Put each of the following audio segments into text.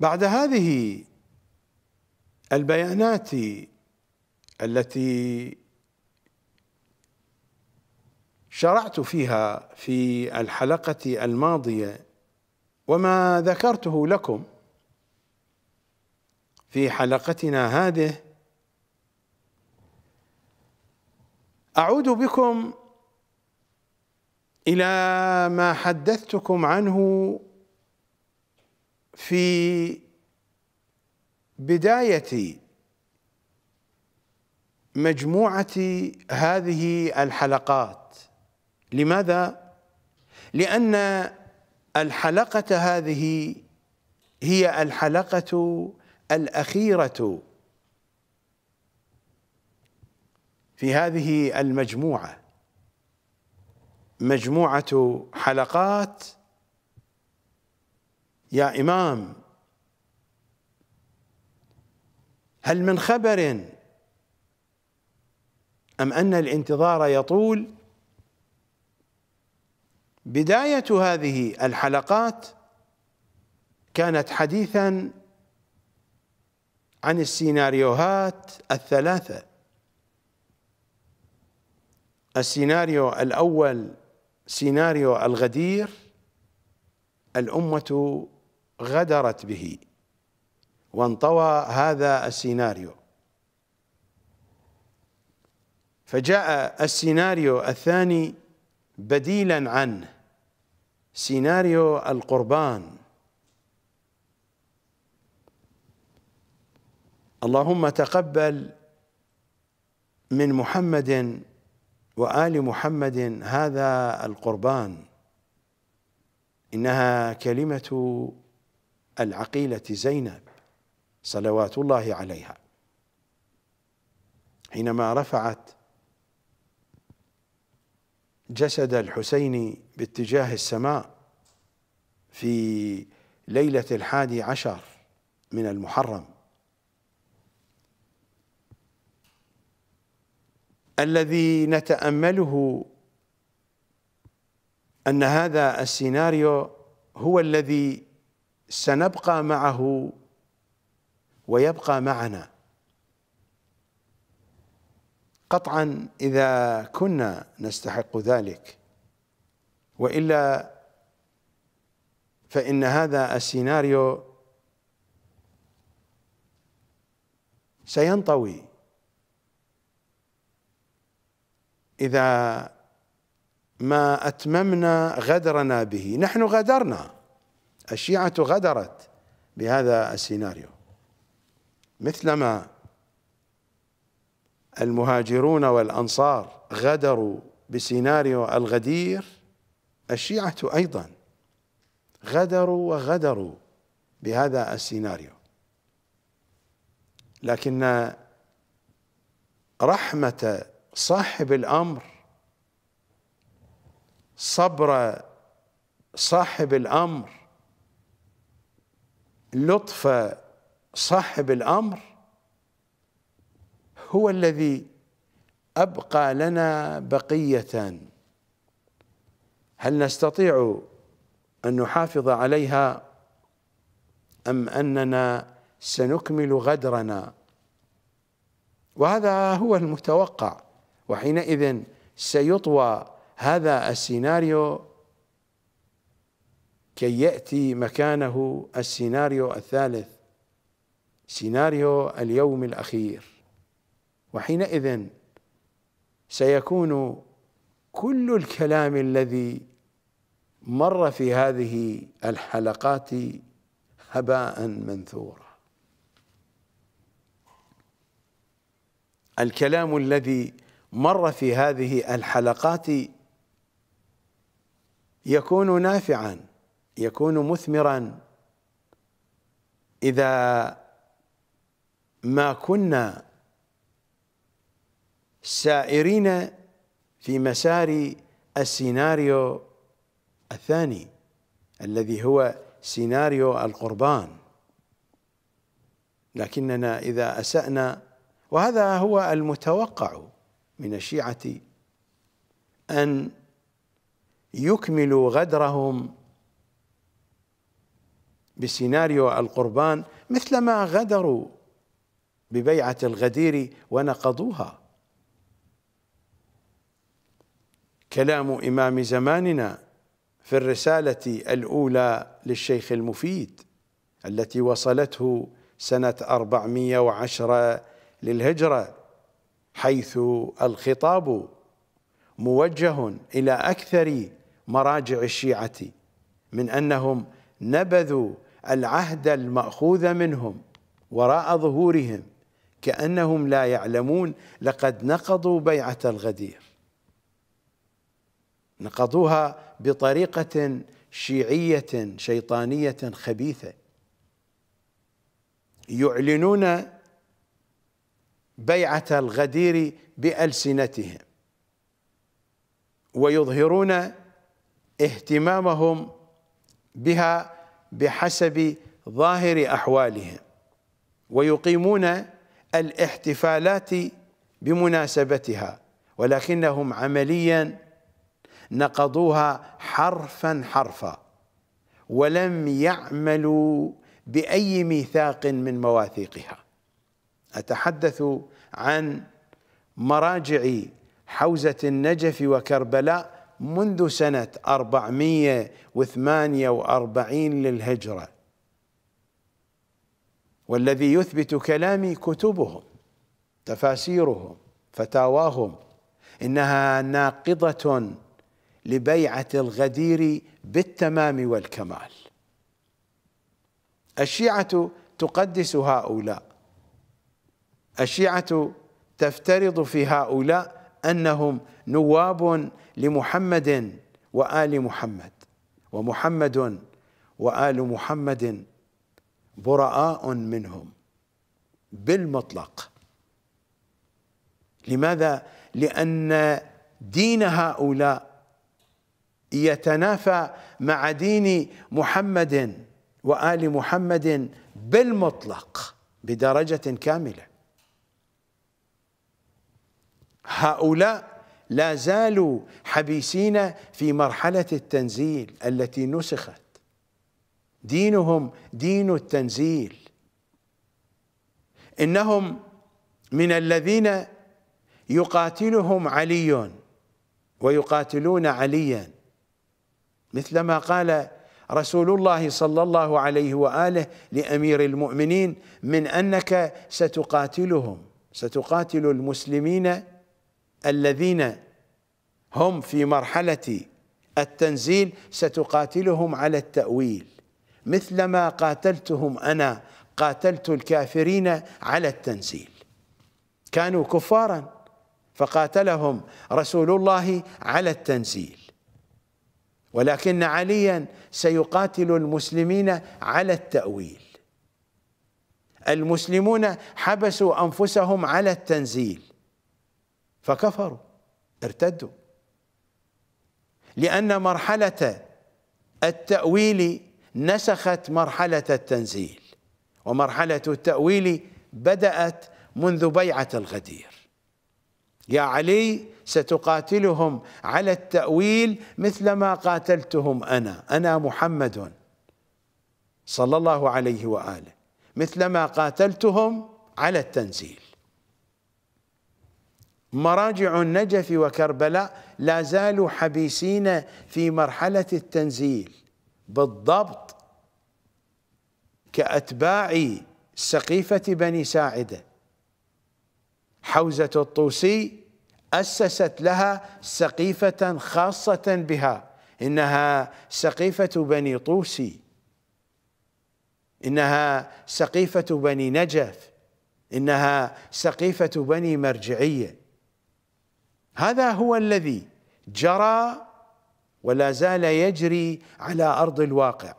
بعد هذه البيانات التي شرعت فيها في الحلقة الماضية وما ذكرته لكم في حلقتنا هذه أعود بكم إلى ما حدثتكم عنه في بداية مجموعة هذه الحلقات لماذا؟ لأن الحلقة هذه هي الحلقة الأخيرة في هذه المجموعة مجموعة حلقات يا إمام هل من خبر أم أن الانتظار يطول بداية هذه الحلقات كانت حديثا عن السيناريوهات الثلاثة السيناريو الأول سيناريو الغدير الأمة غدرت به وانطوى هذا السيناريو فجاء السيناريو الثاني بديلا عنه سيناريو القربان اللهم تقبل من محمد وآل محمد هذا القربان إنها كلمة العقيلة زينب صلوات الله عليها حينما رفعت جسد الحسين باتجاه السماء في ليلة الحادي عشر من المحرم الذي نتأمله أن هذا السيناريو هو الذي سنبقى معه ويبقى معنا قطعا إذا كنا نستحق ذلك وإلا فإن هذا السيناريو سينطوي إذا ما أتممنا غدرنا به نحن غدرنا الشيعة غدرت بهذا السيناريو مثلما المهاجرون والأنصار غدروا بسيناريو الغدير الشيعة أيضا غدروا وغدروا بهذا السيناريو لكن رحمة صاحب الأمر صبر صاحب الأمر لطف صاحب الامر هو الذي ابقى لنا بقيه هل نستطيع ان نحافظ عليها ام اننا سنكمل غدرنا وهذا هو المتوقع وحينئذ سيطوى هذا السيناريو كي يأتي مكانه السيناريو الثالث سيناريو اليوم الأخير وحينئذ سيكون كل الكلام الذي مر في هذه الحلقات هباء منثورا الكلام الذي مر في هذه الحلقات يكون نافعا يكون مثمرا إذا ما كنا سائرين في مسار السيناريو الثاني الذي هو سيناريو القربان لكننا إذا أسأنا وهذا هو المتوقع من الشيعة أن يكملوا غدرهم بسيناريو القربان مثلما غدروا ببيعة الغدير ونقضوها كلام إمام زماننا في الرسالة الأولى للشيخ المفيد التي وصلته سنة 410 للهجرة حيث الخطاب موجه إلى أكثر مراجع الشيعة من أنهم نبذوا العهد المأخوذ منهم وراء ظهورهم كأنهم لا يعلمون لقد نقضوا بيعة الغدير نقضوها بطريقة شيعية شيطانية خبيثة يعلنون بيعة الغدير بألسنتهم ويظهرون اهتمامهم بها بحسب ظاهر أحوالهم ويقيمون الاحتفالات بمناسبتها ولكنهم عمليا نقضوها حرفا حرفا ولم يعملوا بأي ميثاق من مواثيقها أتحدث عن مراجع حوزة النجف وكربلاء منذ سنة 448 للهجرة والذي يثبت كلامي كتبهم تفاسيرهم فتاواهم إنها ناقضة لبيعة الغدير بالتمام والكمال الشيعة تقدس هؤلاء الشيعة تفترض في هؤلاء أنهم نواب لمحمد وآل محمد ومحمد وآل محمد براء منهم بالمطلق لماذا؟ لأن دين هؤلاء يتنافى مع دين محمد وآل محمد بالمطلق بدرجة كاملة هؤلاء لا زالوا حبيسين في مرحلة التنزيل التي نسخت دينهم دين التنزيل إنهم من الذين يقاتلهم علي ويقاتلون عليا مثلما قال رسول الله صلى الله عليه واله لامير المؤمنين من انك ستقاتلهم ستقاتل المسلمين الذين هم في مرحلة التنزيل ستقاتلهم على التأويل مثلما قاتلتهم أنا قاتلت الكافرين على التنزيل كانوا كفارا فقاتلهم رسول الله على التنزيل ولكن عليا سيقاتل المسلمين على التأويل المسلمون حبسوا أنفسهم على التنزيل فكفروا ارتدوا لأن مرحلة التأويل نسخت مرحلة التنزيل ومرحلة التأويل بدأت منذ بيعة الغدير يا علي ستقاتلهم على التأويل مثلما قاتلتهم أنا أنا محمد صلى الله عليه وآله مثلما قاتلتهم على التنزيل مراجع النجف وكربلاء لا زالوا حبيسين في مرحلة التنزيل بالضبط كأتباع سقيفة بني ساعدة حوزة الطوسي أسست لها سقيفة خاصة بها إنها سقيفة بني طوسي إنها سقيفة بني نجف إنها سقيفة بني مرجعية هذا هو الذي جرى ولا زال يجري على ارض الواقع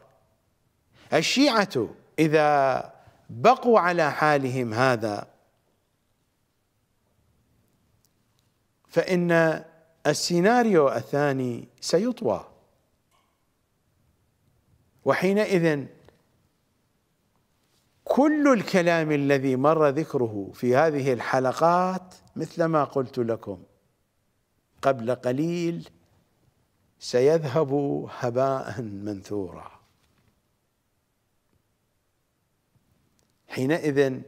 الشيعه اذا بقوا على حالهم هذا فان السيناريو الثاني سيطوى وحينئذ كل الكلام الذي مر ذكره في هذه الحلقات مثل ما قلت لكم قبل قليل سيذهب هباء منثورا حينئذ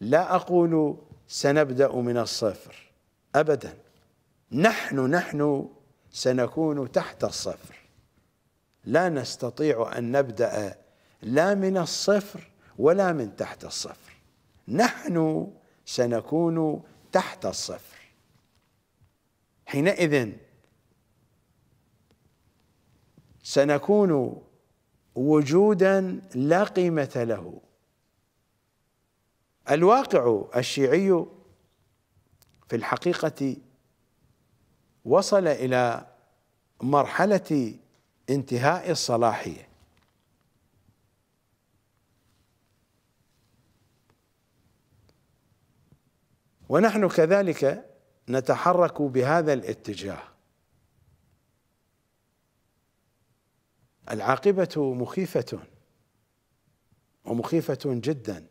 لا أقول سنبدأ من الصفر أبدا نحن نحن سنكون تحت الصفر لا نستطيع أن نبدأ لا من الصفر ولا من تحت الصفر نحن سنكون تحت الصفر حينئذ سنكون وجودا لا قيمة له الواقع الشيعي في الحقيقة وصل إلى مرحلة انتهاء الصلاحية ونحن كذلك نتحرك بهذا الاتجاه العاقبة مخيفة ومخيفة جدا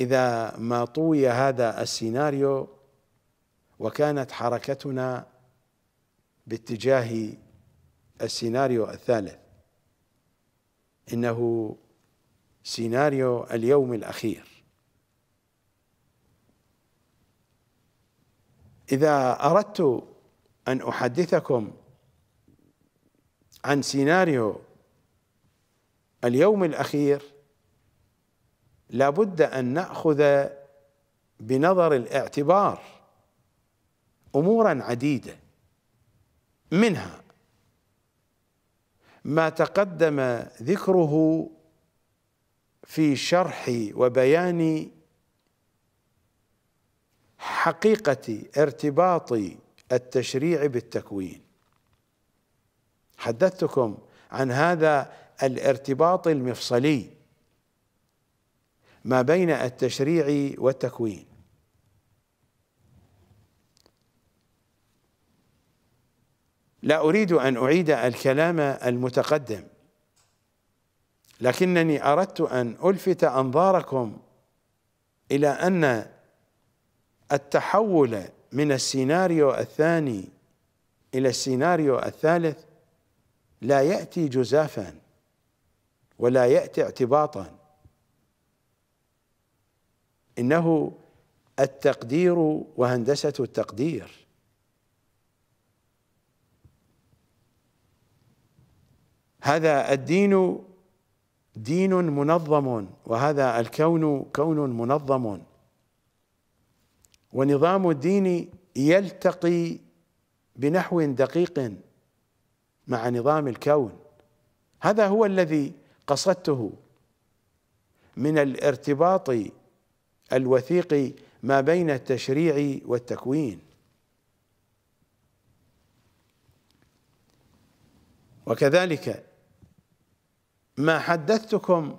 إذا ما طوي هذا السيناريو وكانت حركتنا باتجاه السيناريو الثالث إنه سيناريو اليوم الأخير إذا أردت أن أحدثكم عن سيناريو اليوم الأخير لابد أن نأخذ بنظر الاعتبار أمورا عديدة منها ما تقدم ذكره في شرح وبيان حقيقة ارتباط التشريع بالتكوين حدثتكم عن هذا الارتباط المفصلي ما بين التشريع والتكوين لا أريد أن أعيد الكلام المتقدم لكنني أردت أن ألفت أنظاركم إلى أن التحول من السيناريو الثاني إلى السيناريو الثالث لا يأتي جزافا ولا يأتي اعتباطا إنه التقدير وهندسة التقدير هذا الدين دين منظم وهذا الكون كون منظم ونظام الدين يلتقي بنحو دقيق مع نظام الكون هذا هو الذي قصدته من الارتباط الوثيق ما بين التشريع والتكوين وكذلك ما حدثتكم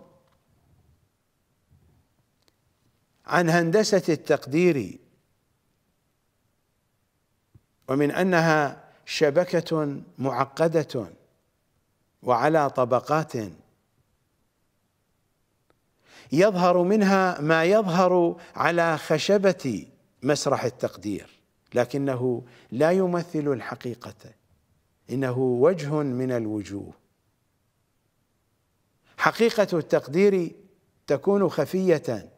عن هندسه التقدير ومن انها شبكه معقده وعلى طبقات يظهر منها ما يظهر على خشبه مسرح التقدير لكنه لا يمثل الحقيقه انه وجه من الوجوه حقيقه التقدير تكون خفيه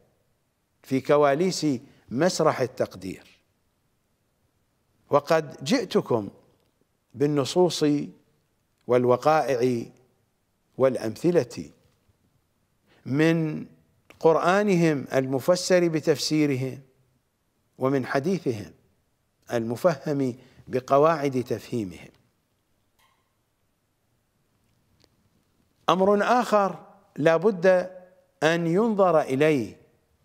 في كواليس مسرح التقدير وقد جئتكم بالنصوص والوقائع والأمثلة من قرآنهم المفسر بتفسيرهم ومن حديثهم المفهم بقواعد تفهيمهم امر اخر لا بد ان ينظر اليه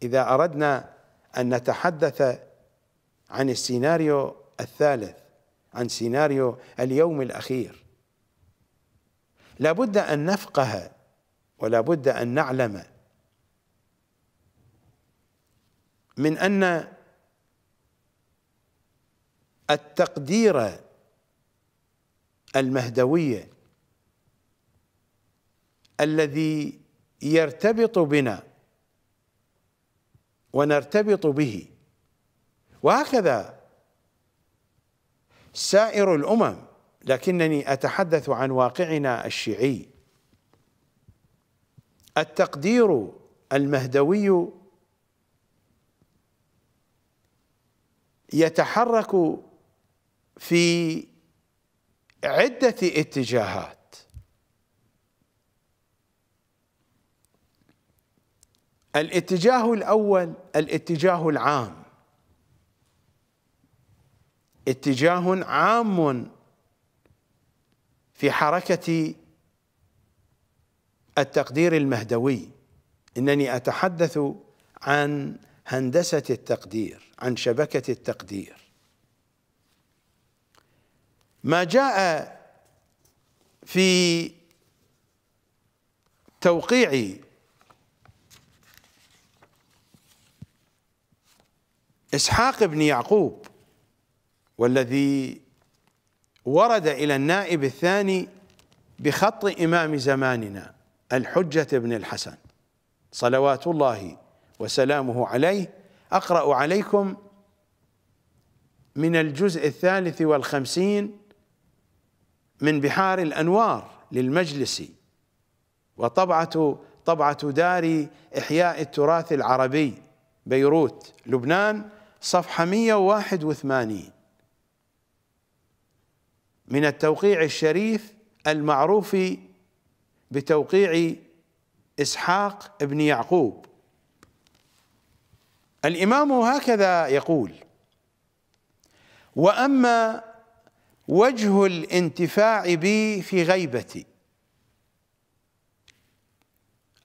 اذا اردنا ان نتحدث عن السيناريو الثالث عن سيناريو اليوم الأخير لا بد أن نفقه ولا بد أن نعلم من أن التقدير المهدوية الذي يرتبط بنا ونرتبط به وهكذا سائر الامم لكنني اتحدث عن واقعنا الشيعي التقدير المهدوي يتحرك في عده اتجاهات الاتجاه الاول الاتجاه العام اتجاه عام في حركة التقدير المهدوي إنني أتحدث عن هندسة التقدير عن شبكة التقدير ما جاء في توقيع إسحاق بن يعقوب والذي ورد إلى النائب الثاني بخط إمام زماننا الحجة بن الحسن صلوات الله وسلامه عليه أقرأ عليكم من الجزء الثالث والخمسين من بحار الأنوار للمجلس وطبعة طبعة دار إحياء التراث العربي بيروت لبنان صفحة 181 من التوقيع الشريف المعروف بتوقيع اسحاق بن يعقوب الامام هكذا يقول واما وجه الانتفاع بي في غيبتي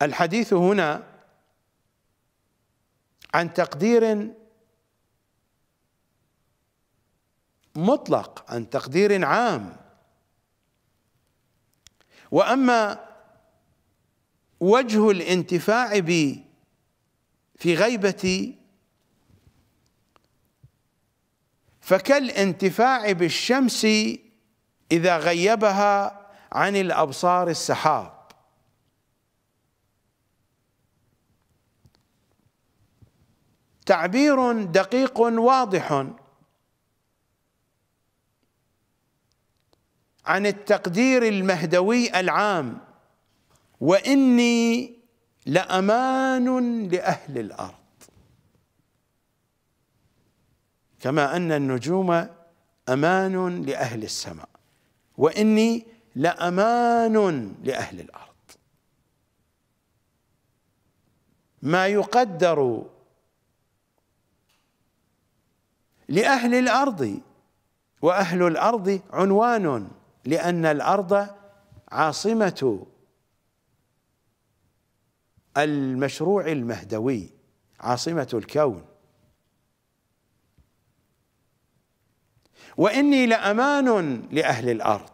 الحديث هنا عن تقدير مطلق عن تقدير عام واما وجه الانتفاع بي في غيبتي فكالانتفاع بالشمس اذا غيبها عن الابصار السحاب تعبير دقيق واضح عن التقدير المهدوي العام واني لامان لاهل الارض كما ان النجوم امان لاهل السماء واني لامان لاهل الارض ما يقدر لاهل الارض واهل الارض عنوان لأن الأرض عاصمة المشروع المهدوي عاصمة الكون وإني لأمان لأهل الأرض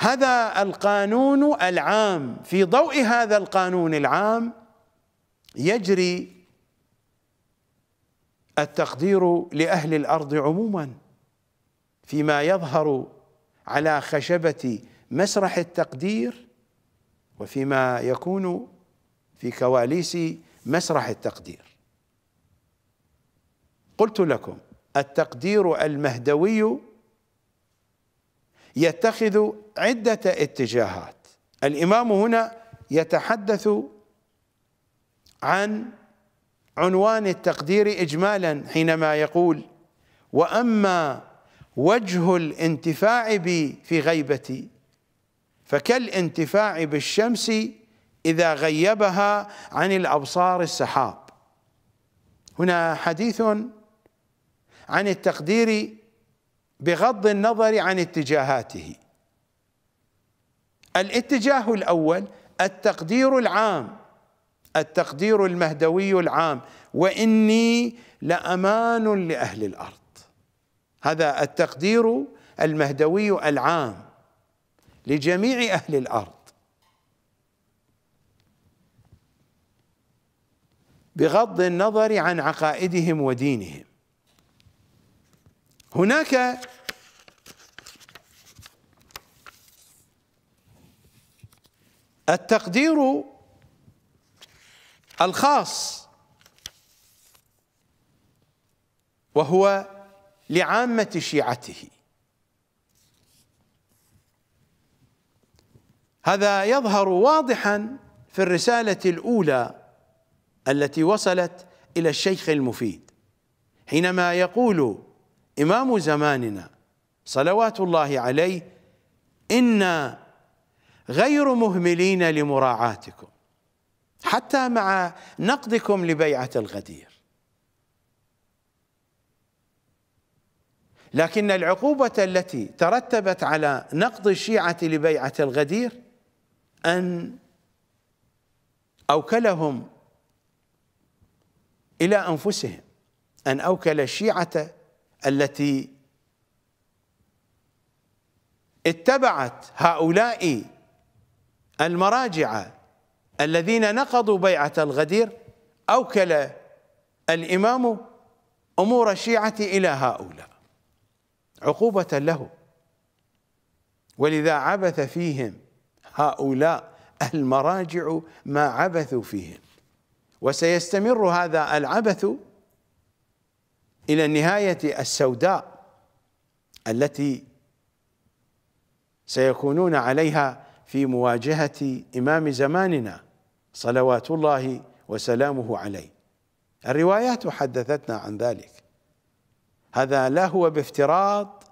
هذا القانون العام في ضوء هذا القانون العام يجري التقدير لأهل الأرض عموماً فيما يظهر على خشبة مسرح التقدير وفيما يكون في كواليس مسرح التقدير قلت لكم التقدير المهدوي يتخذ عدة اتجاهات الإمام هنا يتحدث عن عنوان التقدير إجمالا حينما يقول وأما وجه الانتفاع بي في غيبتي فكالانتفاع بالشمس إذا غيبها عن الأبصار السحاب هنا حديث عن التقدير بغض النظر عن اتجاهاته الاتجاه الأول التقدير العام التقدير المهدوي العام وإني لأمان لأهل الأرض هذا التقدير المهدوي العام لجميع أهل الأرض بغض النظر عن عقائدهم ودينهم هناك التقدير الخاص وهو لعامة شيعته هذا يظهر واضحا في الرسالة الأولى التي وصلت إلى الشيخ المفيد حينما يقول إمام زماننا صلوات الله عليه إنا غير مهملين لمراعاتكم حتى مع نقدكم لبيعة الغدير لكن العقوبة التي ترتبت على نقض الشيعة لبيعة الغدير أن أوكلهم إلى أنفسهم أن أوكل الشيعة التي اتبعت هؤلاء المراجع الذين نقضوا بيعة الغدير أوكل الإمام أمور الشيعة إلى هؤلاء عقوبة له ولذا عبث فيهم هؤلاء المراجع ما عبثوا فيهم وسيستمر هذا العبث إلى النهاية السوداء التي سيكونون عليها في مواجهة إمام زماننا صلوات الله وسلامه عليه الروايات حدثتنا عن ذلك هذا لا هو بافتراض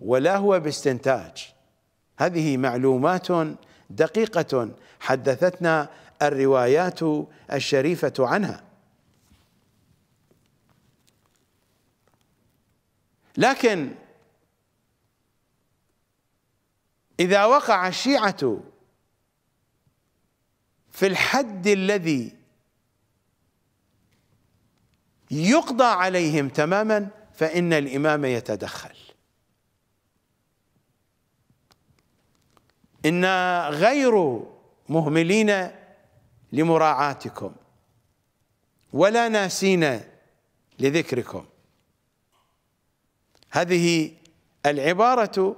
ولا هو باستنتاج هذه معلومات دقيقة حدثتنا الروايات الشريفة عنها لكن إذا وقع الشيعة في الحد الذي يقضى عليهم تماما فإن الإمام يتدخل إنا غير مهملين لمراعاتكم ولا ناسين لذكركم هذه العبارة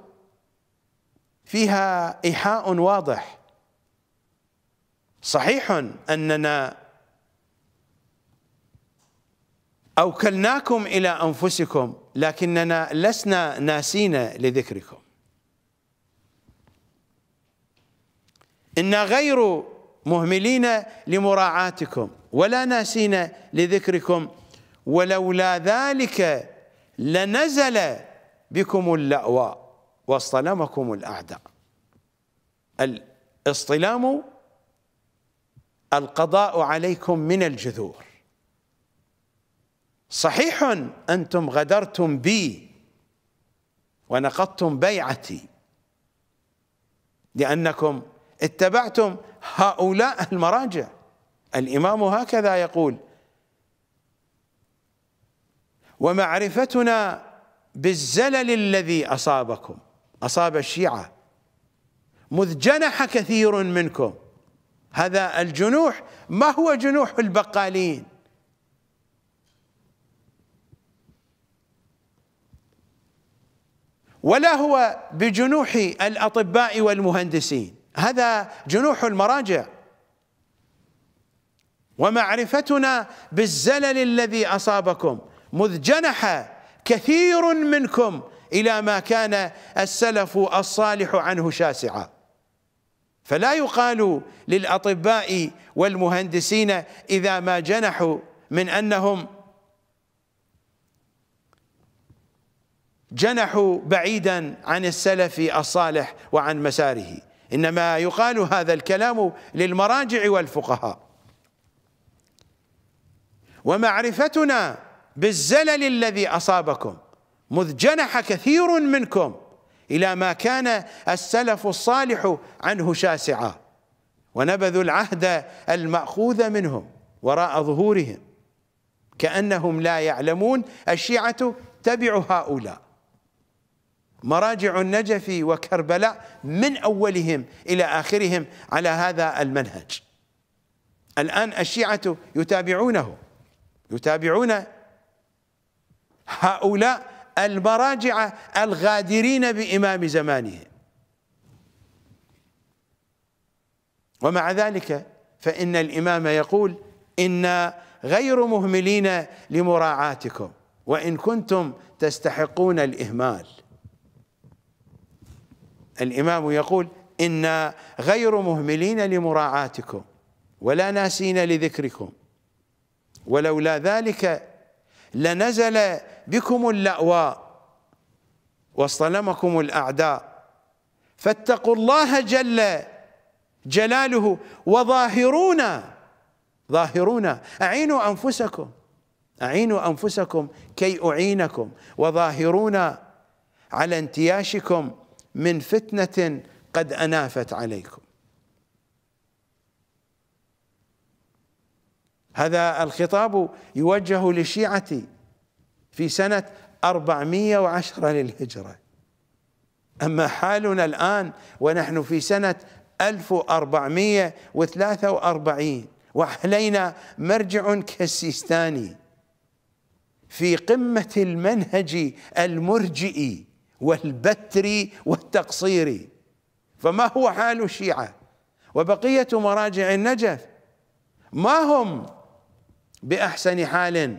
فيها إيحاء واضح صحيح أننا أوكلناكم إلى أنفسكم لكننا لسنا ناسين لذكركم إنا غير مهملين لمراعاتكم ولا ناسين لذكركم ولولا ذلك لنزل بكم اللأواء واصطلمكم الأعداء الاصطلام القضاء عليكم من الجذور صحيح أنتم غدرتم بي ونقضتم بيعتي لأنكم اتبعتم هؤلاء المراجع الإمام هكذا يقول ومعرفتنا بالزلل الذي أصابكم أصاب الشيعة مذ جنح كثير منكم هذا الجنوح ما هو جنوح البقالين ولا هو بجنوح الأطباء والمهندسين هذا جنوح المراجع ومعرفتنا بالزلل الذي أصابكم مذ جنح كثير منكم إلى ما كان السلف الصالح عنه شاسعا فلا يقال للأطباء والمهندسين إذا ما جنحوا من أنهم جنحوا بعيدا عن السلف الصالح وعن مساره إنما يقال هذا الكلام للمراجع والفقهاء ومعرفتنا بالزلل الذي أصابكم مذ جنح كثير منكم إلى ما كان السلف الصالح عنه شاسعا ونبذوا العهد المأخوذ منهم وراء ظهورهم كأنهم لا يعلمون الشيعة تبع هؤلاء مراجع النجف وكربلاء من أولهم إلى آخرهم على هذا المنهج الآن الشيعة يتابعونه يتابعون هؤلاء المراجع الغادرين بإمام زمانهم ومع ذلك فإن الإمام يقول إنا غير مهملين لمراعاتكم وإن كنتم تستحقون الإهمال الإمام يقول إنا غير مهملين لمراعاتكم ولا ناسين لذكركم ولولا ذلك لنزل بكم اللأواء واصطلمكم الأعداء فاتقوا الله جل جلاله وظاهرونا ظاهرونا أعينوا أنفسكم أعينوا أنفسكم كي أعينكم وظاهرونا على انتياشكم من فتنة قد أنافت عليكم هذا الخطاب يوجه للشيعة في سنة 410 للهجرة أما حالنا الآن ونحن في سنة 1443 وحلينا مرجع كالسيستاني في قمة المنهج المرجئي والبتر والتقصير فما هو حال الشيعة وبقية مراجع النجف ما هم بأحسن حال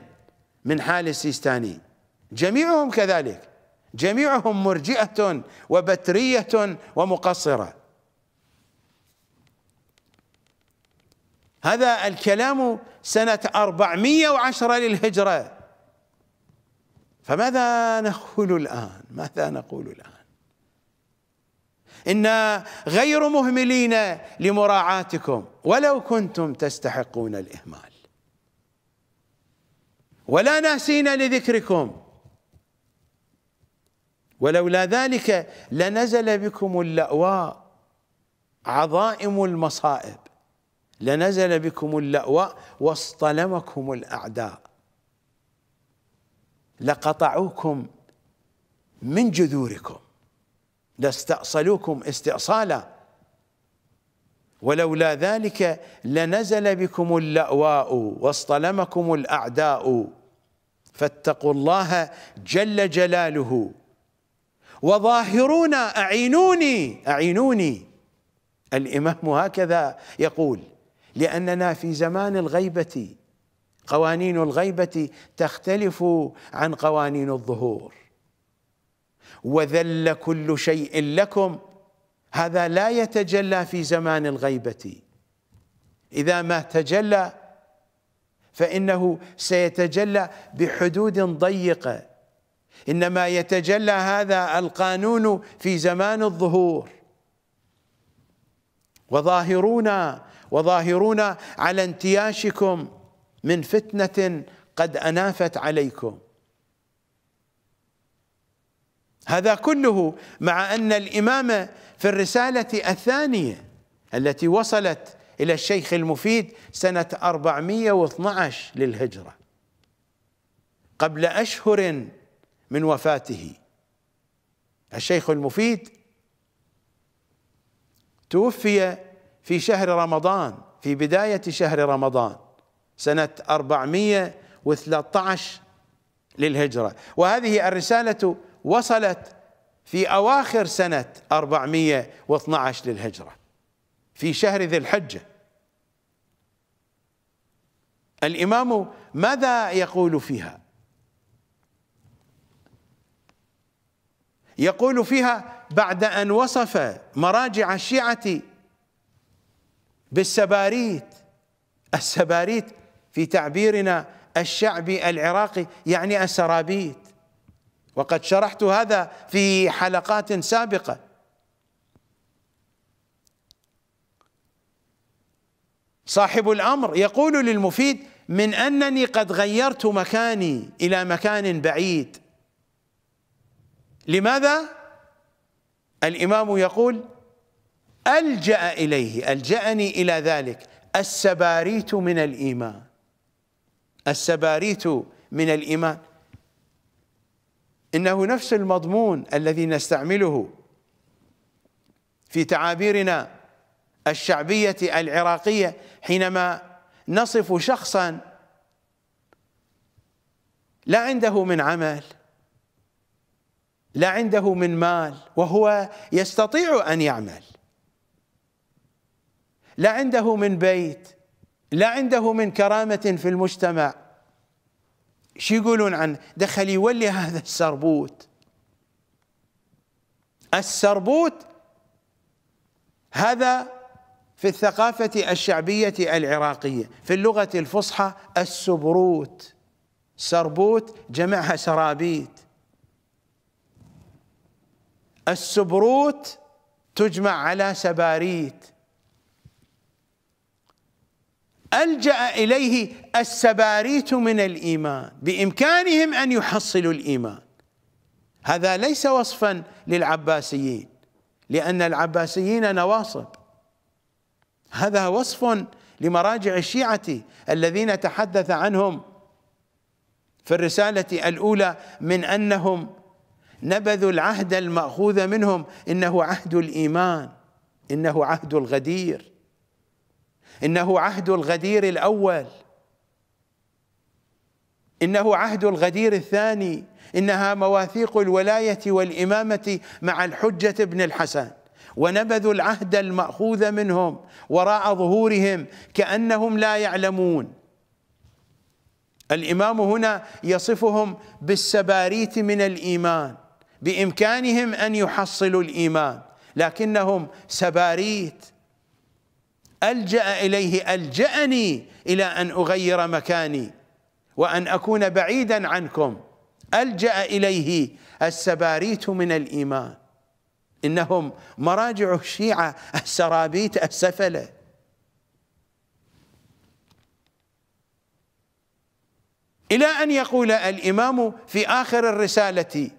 من حال السيستاني جميعهم كذلك جميعهم مرجئة وبترية ومقصرة هذا الكلام سنة 410 للهجرة فماذا نقول الآن ماذا نقول الآن إنا غير مهملين لمراعاتكم ولو كنتم تستحقون الإهمال ولا ناسين لذكركم ولولا ذلك لنزل بكم اللأواء عظائم المصائب لنزل بكم اللأواء واصطلمكم الأعداء لقطعوكم من جذوركم لاستأصلوكم استئصالا ولولا ذلك لنزل بكم اللأواء واصطلمكم الأعداء فاتقوا الله جل جلاله وظاهرون أعينوني أعينوني الإمام هكذا يقول لأننا في زمان الغيبة قوانين الغيبة تختلف عن قوانين الظهور وذل كل شيء لكم هذا لا يتجلى في زمان الغيبة إذا ما تجلى فإنه سيتجلى بحدود ضيقة إنما يتجلى هذا القانون في زمان الظهور وظاهرونا وظاهرونا على انتياشكم من فتنة قد أنافت عليكم هذا كله مع أن الامام في الرسالة الثانية التي وصلت إلى الشيخ المفيد سنة 412 للهجرة قبل أشهر من وفاته الشيخ المفيد توفي في شهر رمضان في بداية شهر رمضان سنة 413 للهجرة وهذه الرسالة وصلت في أواخر سنة 412 للهجرة في شهر ذي الحجة الإمام ماذا يقول فيها يقول فيها بعد أن وصف مراجع الشيعة بالسباريت السباريت في تعبيرنا الشعبي العراقي يعني السرابيت وقد شرحت هذا في حلقات سابقه صاحب الامر يقول للمفيد من انني قد غيرت مكاني الى مكان بعيد لماذا الامام يقول الجا اليه الجاني الى ذلك السباريت من الايمان السباريت من الإيمان إنه نفس المضمون الذي نستعمله في تعابيرنا الشعبية العراقية حينما نصف شخصا لا عنده من عمل لا عنده من مال وهو يستطيع أن يعمل لا عنده من بيت لا عنده من كرامة في المجتمع شو يقولون عنه دخل يولي هذا السربوت السربوت هذا في الثقافة الشعبية العراقية في اللغة الفصحى السبروت سربوت جمعها سرابيت السبروت تجمع على سباريت ألجأ إليه السباريت من الإيمان بإمكانهم أن يحصلوا الإيمان هذا ليس وصفا للعباسيين لأن العباسيين نواصب هذا وصف لمراجع الشيعة الذين تحدث عنهم في الرسالة الأولى من أنهم نبذوا العهد المأخوذ منهم إنه عهد الإيمان إنه عهد الغدير انه عهد الغدير الاول انه عهد الغدير الثاني انها مواثيق الولايه والامامه مع الحجه بن الحسن ونبذوا العهد الماخوذ منهم وراء ظهورهم كانهم لا يعلمون الامام هنا يصفهم بالسباريت من الايمان بامكانهم ان يحصلوا الايمان لكنهم سباريت ألجأ إليه ألجأني إلى أن أغير مكاني وأن أكون بعيدا عنكم ألجأ إليه السباريت من الإيمان إنهم مراجع الشيعة السرابيت السفلة إلى أن يقول الإمام في آخر الرسالة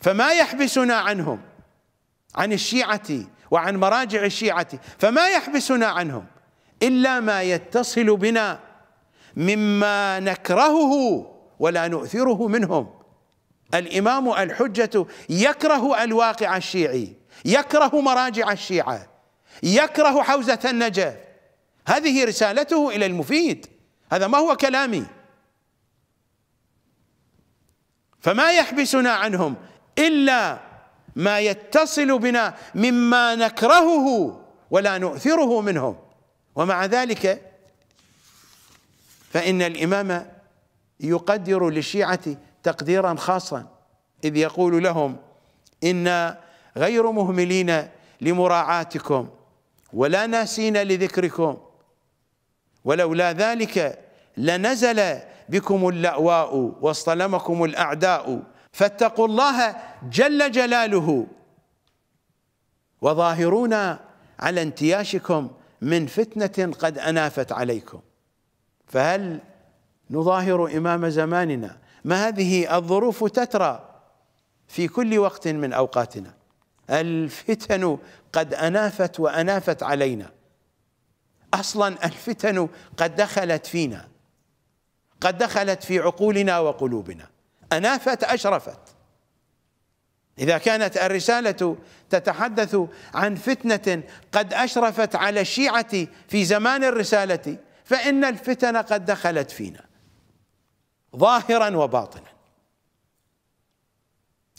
فما يحبسنا عنهم عن الشيعة وعن مراجع الشيعة فما يحبسنا عنهم إلا ما يتصل بنا مما نكرهه ولا نؤثره منهم الإمام الحجة يكره الواقع الشيعي يكره مراجع الشيعة يكره حوزة النجف هذه رسالته إلى المفيد هذا ما هو كلامي فما يحبسنا عنهم إلا ما يتصل بنا مما نكرهه ولا نؤثره منهم ومع ذلك فإن الإمام يقدر للشيعة تقديرا خاصا إذ يقول لهم إنا غير مهملين لمراعاتكم ولا ناسين لذكركم ولولا ذلك لنزل بكم اللأواء واصطلمكم الأعداء فاتقوا الله جل جلاله وظاهرون على انتياشكم من فتنة قد أنافت عليكم فهل نظاهر إمام زماننا ما هذه الظروف تترى في كل وقت من أوقاتنا الفتن قد أنافت وأنافت علينا أصلا الفتن قد دخلت فينا قد دخلت في عقولنا وقلوبنا أنافت أشرفت إذا كانت الرسالة تتحدث عن فتنة قد أشرفت على الشيعة في زمان الرسالة فإن الفتن قد دخلت فينا ظاهرا وباطنا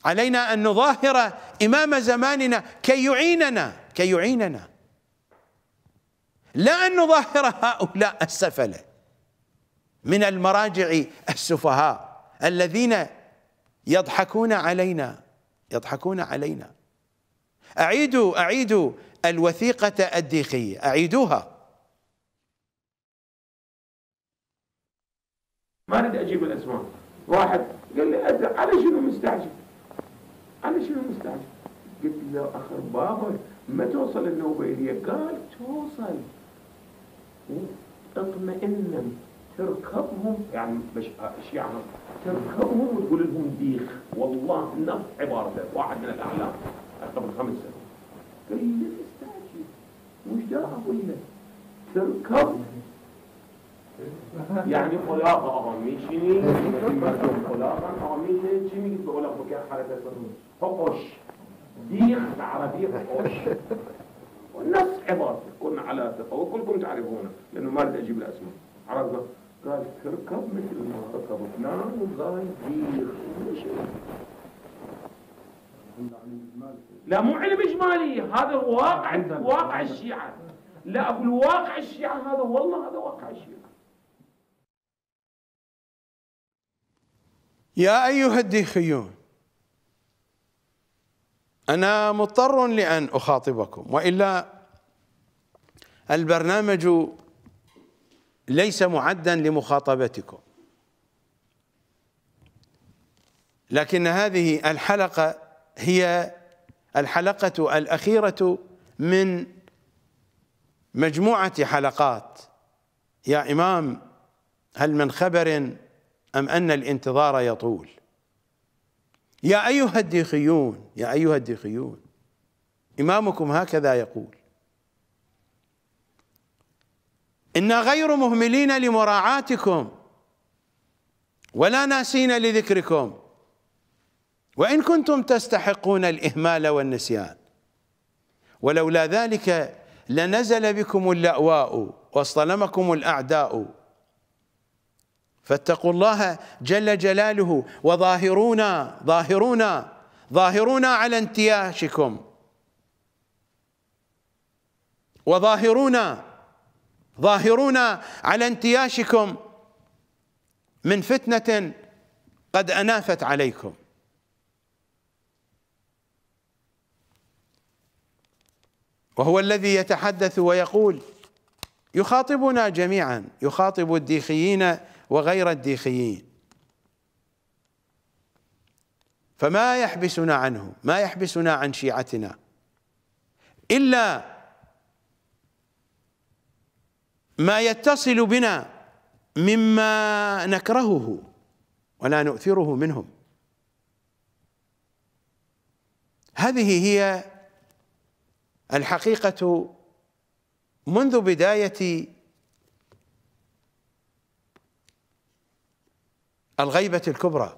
علينا أن نظاهر إمام زماننا كي يعيننا كي يعيننا لا أن نظاهر هؤلاء السفلة من المراجع السفهاء الذين يضحكون علينا يضحكون علينا أعيدوا أعيدوا الوثيقة الديخية أعيدوها ما أريد أجيب الأسماء واحد قال لي أدرك على شنو مستعجل على شنو مستعجل قلت له أخر بابا ما توصل النوبة إليك قال توصل اطمئن تركبهم يعني مش يعني تركبهم وتقول لهم ديخ والله نفس عبارته واحد من الاعلام قبل خمس سنوات قال لي استاجي وش ده اقول له تركب يعني خلاقه آمیشینی خلاقه خلاقا آمینه چی بقول لك بكي حركه حرکت فقش ديخ عربي فقش والنص عبارته كنا على ثقة وكلكم تعرفونه لأنه ما أريد أجيب الأسماء عرفنا قال تركب مثل ما نعم وقال دير لا مو علم اجمالي هذا واقع واقع الشيعه لا اقول واقع الشيعه هذا والله هذا واقع الشيعه يا ايها الديخيون انا مضطر لان اخاطبكم والا البرنامج ليس معدا لمخاطبتكم لكن هذه الحلقة هي الحلقة الأخيرة من مجموعة حلقات يا إمام هل من خبر أم أن الانتظار يطول يا أيها الديخيون يا أيها الديخيون إمامكم هكذا يقول إنا غير مهملين لمراعاتكم ولا ناسين لذكركم وإن كنتم تستحقون الإهمال والنسيان ولولا ذلك لنزل بكم اللأواء واصطلمكم الأعداء فاتقوا الله جل جلاله وظاهرونا ظاهرونا ظاهرونا على انتياشكم وظاهرونا ظاهرون على انتياشكم من فتنة قد أنافت عليكم وهو الذي يتحدث ويقول يخاطبنا جميعا يخاطب الديخيين وغير الديخيين فما يحبسنا عنه ما يحبسنا عن شيعتنا إلا ما يتصل بنا مما نكرهه ولا نؤثره منهم هذه هي الحقيقة منذ بداية الغيبة الكبرى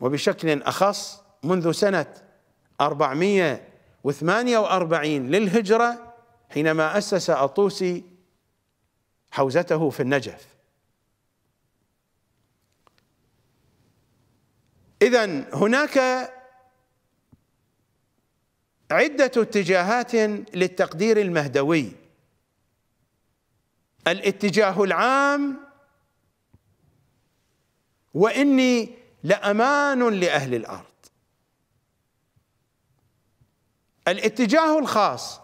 وبشكل أخص منذ سنة 448 للهجرة حينما أسس أطوسي حوزته في النجف اذا هناك عده اتجاهات للتقدير المهدوي الاتجاه العام واني لامان لاهل الارض الاتجاه الخاص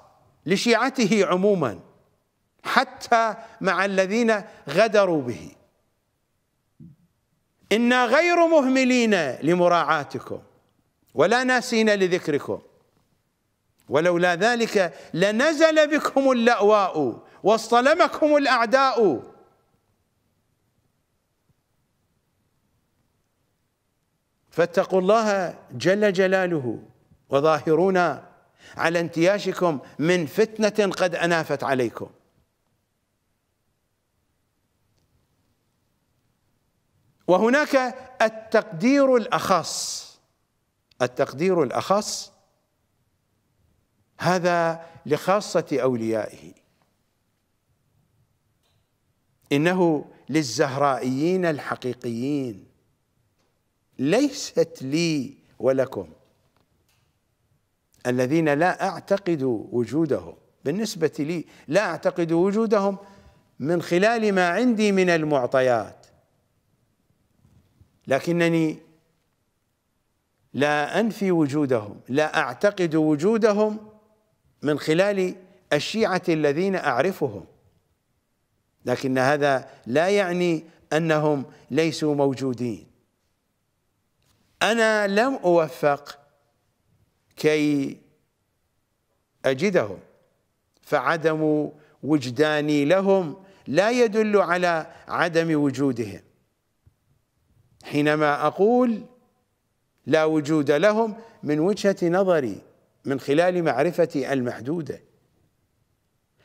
لشيعته عموما حتى مع الذين غدروا به إنا غير مهملين لمراعاتكم ولا ناسين لذكركم ولولا ذلك لنزل بكم اللأواء واصطلمكم الأعداء فاتقوا الله جل جلاله وظاهرونا على انتياشكم من فتنة قد أنافت عليكم وهناك التقدير الاخص التقدير الاخص هذا لخاصه اوليائه انه للزهرائيين الحقيقيين ليست لي ولكم الذين لا اعتقد وجودهم بالنسبه لي لا اعتقد وجودهم من خلال ما عندي من المعطيات لكنني لا أنفي وجودهم لا أعتقد وجودهم من خلال الشيعة الذين أعرفهم لكن هذا لا يعني أنهم ليسوا موجودين أنا لم أوفق كي أجدهم فعدم وجداني لهم لا يدل على عدم وجودهم حينما أقول لا وجود لهم من وجهة نظري من خلال معرفتي المحدودة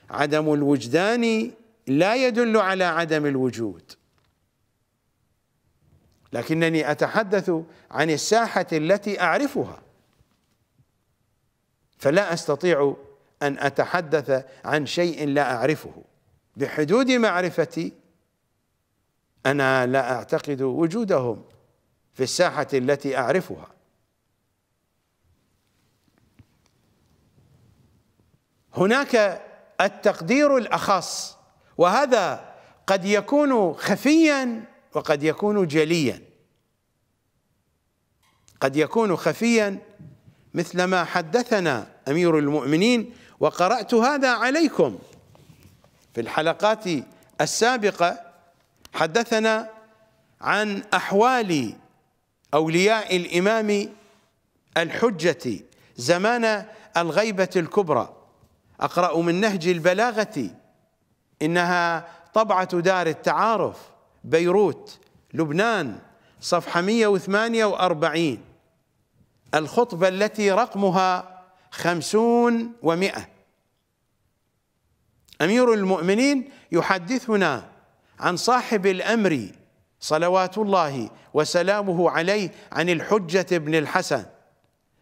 عدم الوجدان لا يدل على عدم الوجود لكنني أتحدث عن الساحة التي أعرفها فلا أستطيع أن أتحدث عن شيء لا أعرفه بحدود معرفتي أنا لا أعتقد وجودهم في الساحة التي أعرفها هناك التقدير الأخص وهذا قد يكون خفيا وقد يكون جليا قد يكون خفيا مثلما حدثنا أمير المؤمنين وقرأت هذا عليكم في الحلقات السابقة حدثنا عن أحوال أولياء الإمام الحجة زمان الغيبة الكبرى أقرأ من نهج البلاغة إنها طبعة دار التعارف بيروت لبنان صفحة 148 الخطبة التي رقمها خمسون ومئة أمير المؤمنين يحدثنا عن صاحب الأمر صلوات الله وسلامه عليه عن الحجة بن الحسن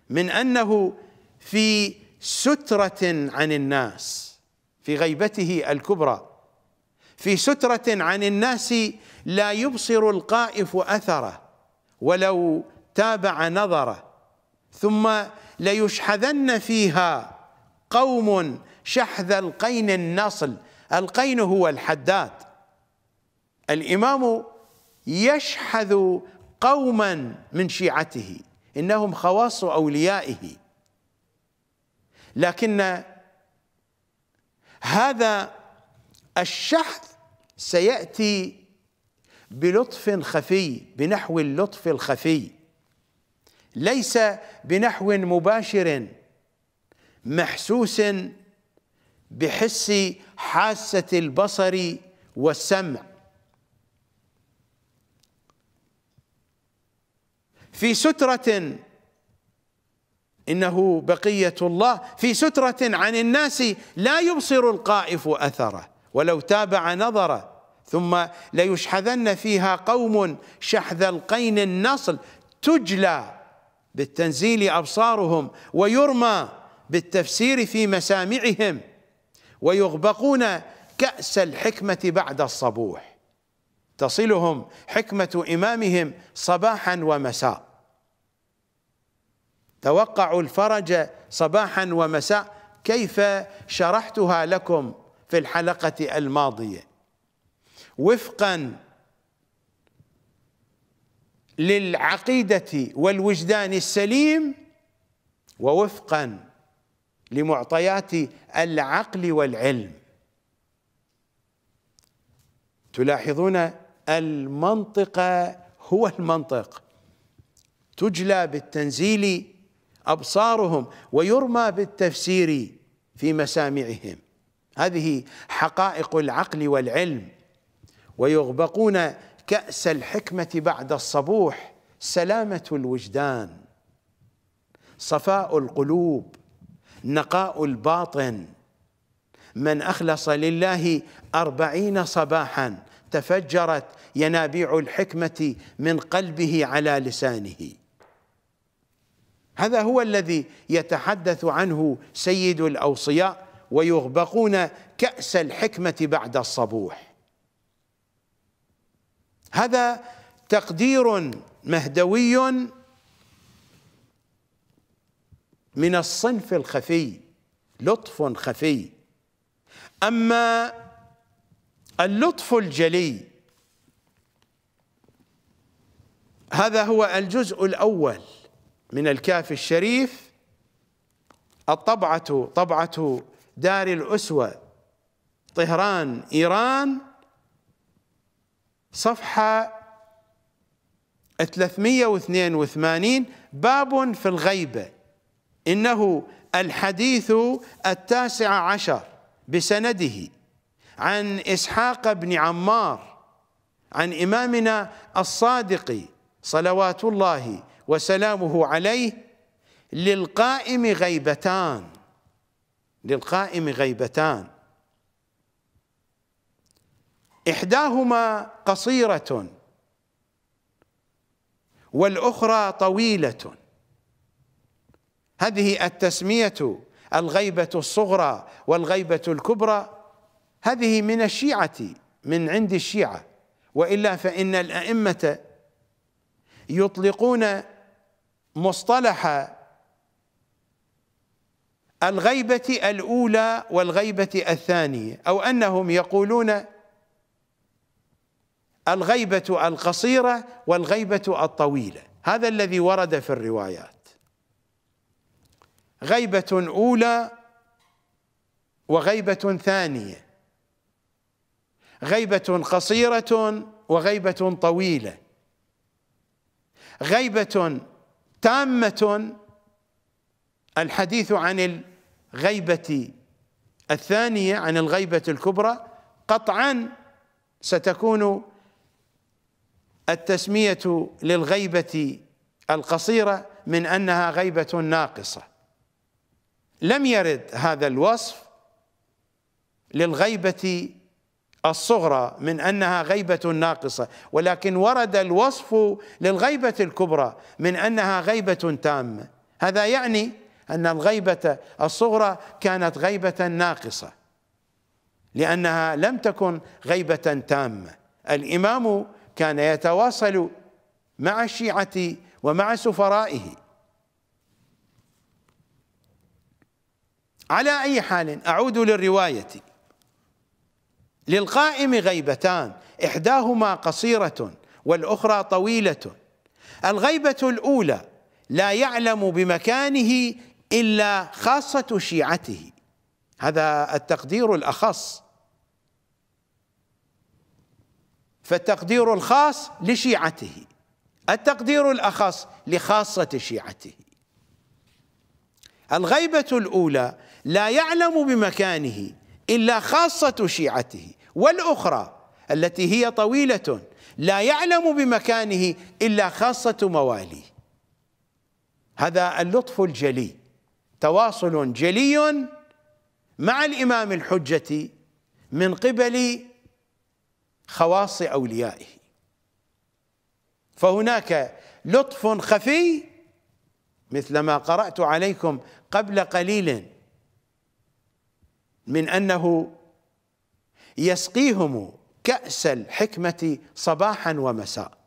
من أنه في سترة عن الناس في غيبته الكبرى في سترة عن الناس لا يبصر القائف أثره ولو تابع نظره ثم ليشحذن فيها قوم شحذ القين النصل القين هو الحداد الامام يشحذ قوما من شيعته انهم خواص اوليائه لكن هذا الشحذ سياتي بلطف خفي بنحو اللطف الخفي ليس بنحو مباشر محسوس بحس حاسه البصر والسمع في سترة إنه بقية الله في سترة عن الناس لا يبصر القائف أثره ولو تابع نظره ثم ليشحذن فيها قوم شحذ القين النصل تجلى بالتنزيل أبصارهم ويرمى بالتفسير في مسامعهم ويغبقون كأس الحكمة بعد الصبوح تصلهم حكمة إمامهم صباحا ومساء توقعوا الفرج صباحا ومساء كيف شرحتها لكم في الحلقة الماضية وفقا للعقيدة والوجدان السليم ووفقا لمعطيات العقل والعلم تلاحظون المنطق هو المنطق تجلى بالتنزيل أبصارهم ويرمى بالتفسير في مسامعهم هذه حقائق العقل والعلم ويغبقون كأس الحكمة بعد الصبوح سلامة الوجدان صفاء القلوب نقاء الباطن من أخلص لله أربعين صباحا تفجرت ينابيع الحكمة من قلبه على لسانه هذا هو الذي يتحدث عنه سيد الأوصياء ويغبقون كأس الحكمة بعد الصبوح هذا تقدير مهدوي من الصنف الخفي لطف خفي أما اللطف الجلي هذا هو الجزء الأول من الكاف الشريف الطبعة طبعة دار الأسوة طهران إيران صفحة 382 باب في الغيبة إنه الحديث التاسع عشر بسنده عن إسحاق بن عمار عن إمامنا الصادق صلوات الله وسلامه عليه للقائم غيبتان للقائم غيبتان إحداهما قصيرة والأخرى طويلة هذه التسمية الغيبة الصغرى والغيبة الكبرى هذه من الشيعة من عند الشيعة وإلا فإن الأئمة يطلقون مصطلح الغيبة الأولى والغيبة الثانية أو أنهم يقولون الغيبة القصيرة والغيبة الطويلة هذا الذي ورد في الروايات غيبة أولى وغيبة ثانية غيبة قصيرة وغيبة طويلة غيبة تامة الحديث عن الغيبة الثانية عن الغيبة الكبرى قطعا ستكون التسمية للغيبة القصيرة من أنها غيبة ناقصة لم يرد هذا الوصف للغيبة الصغرى من انها غيبه ناقصه ولكن ورد الوصف للغيبه الكبرى من انها غيبه تامه هذا يعني ان الغيبه الصغرى كانت غيبه ناقصه لانها لم تكن غيبه تامه الامام كان يتواصل مع الشيعه ومع سفرائه على اي حال اعود للروايه للقائم غيبتان إحداهما قصيرة والأخرى طويلة الغيبة الأولى لا يعلم بمكانه إلا خاصة شيعته هذا التقدير الأخص فالتقدير الخاص لشيعته التقدير الأخص لخاصة شيعته الغيبة الأولى لا يعلم بمكانه إلا خاصة شيعته والاخرى التي هي طويله لا يعلم بمكانه الا خاصه مواليه هذا اللطف الجلي تواصل جلي مع الامام الحجه من قبل خواص اوليائه فهناك لطف خفي مثل ما قرات عليكم قبل قليل من انه يسقيهم كأس الحكمة صباحا ومساء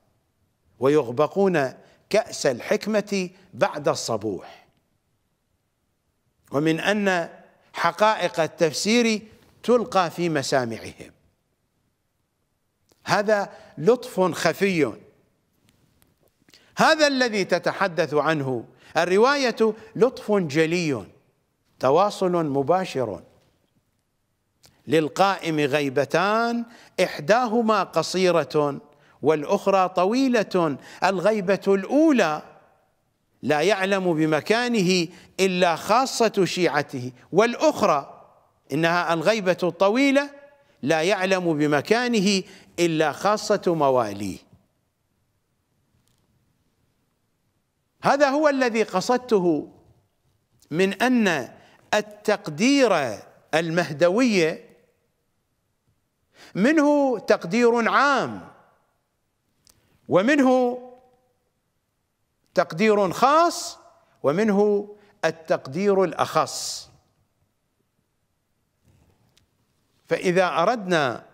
ويغبقون كأس الحكمة بعد الصبوح ومن أن حقائق التفسير تلقى في مسامعهم هذا لطف خفي هذا الذي تتحدث عنه الرواية لطف جلي تواصل مباشر للقائم غيبتان إحداهما قصيرة والأخرى طويلة الغيبة الأولى لا يعلم بمكانه إلا خاصة شيعته والأخرى إنها الغيبة الطويلة لا يعلم بمكانه إلا خاصة مواليه هذا هو الذي قصدته من أن التقدير المهدوية منه تقدير عام ومنه تقدير خاص ومنه التقدير الاخص فاذا اردنا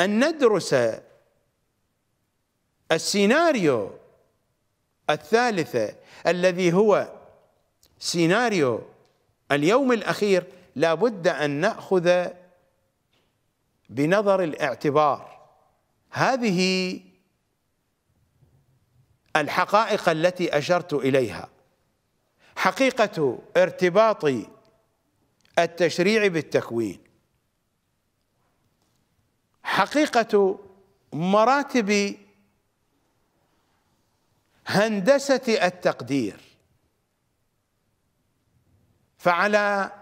ان ندرس السيناريو الثالثة الذي هو سيناريو اليوم الأخير لابد أن نأخذ بنظر الاعتبار هذه الحقائق التي أشرت إليها حقيقة ارتباط التشريع بالتكوين حقيقة مراتب هندسة التقدير فعلى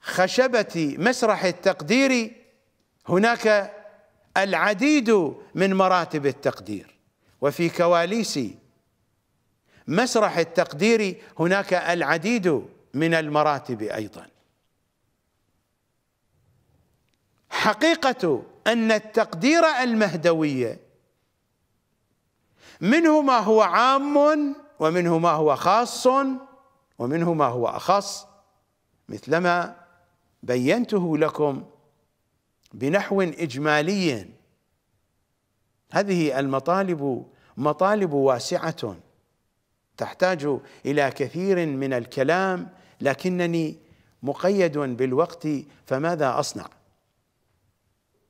خشبة مسرح التقدير هناك العديد من مراتب التقدير وفي كواليس مسرح التقدير هناك العديد من المراتب ايضا حقيقه ان التقدير المهدوي منه ما هو عام ومنه ما هو خاص ومنه ما هو اخص مثلما بينته لكم بنحو اجمالي هذه المطالب مطالب واسعه تحتاج الى كثير من الكلام لكنني مقيد بالوقت فماذا اصنع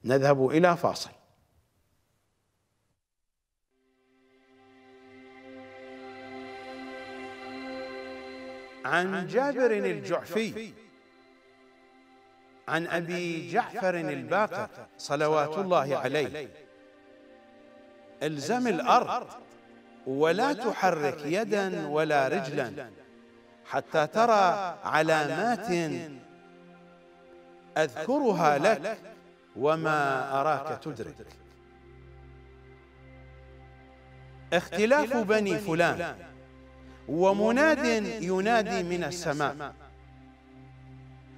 نذهب الى فاصل عن جابر الجعفي عن أبي جعفر الباقر صلوات الله عليه الزم الأرض ولا تحرك يدا ولا رجلا حتى ترى علامات أذكرها لك وما أراك تدرك اختلاف بني فلان ومناد ينادي من السماء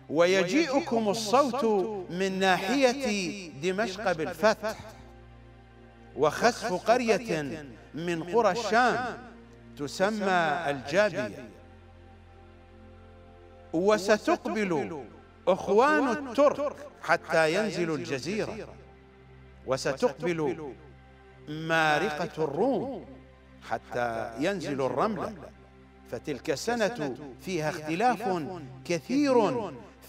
ويجيئكم الصوت من ناحية دمشق بالفتح وخسف قرية من قرى الشام تسمى الجابية وستقبل أخوان الترك حتى ينزلوا الجزيرة وستقبل مارقة الروم حتى ينزلوا الرملة فتلك السنة فيها اختلاف كثير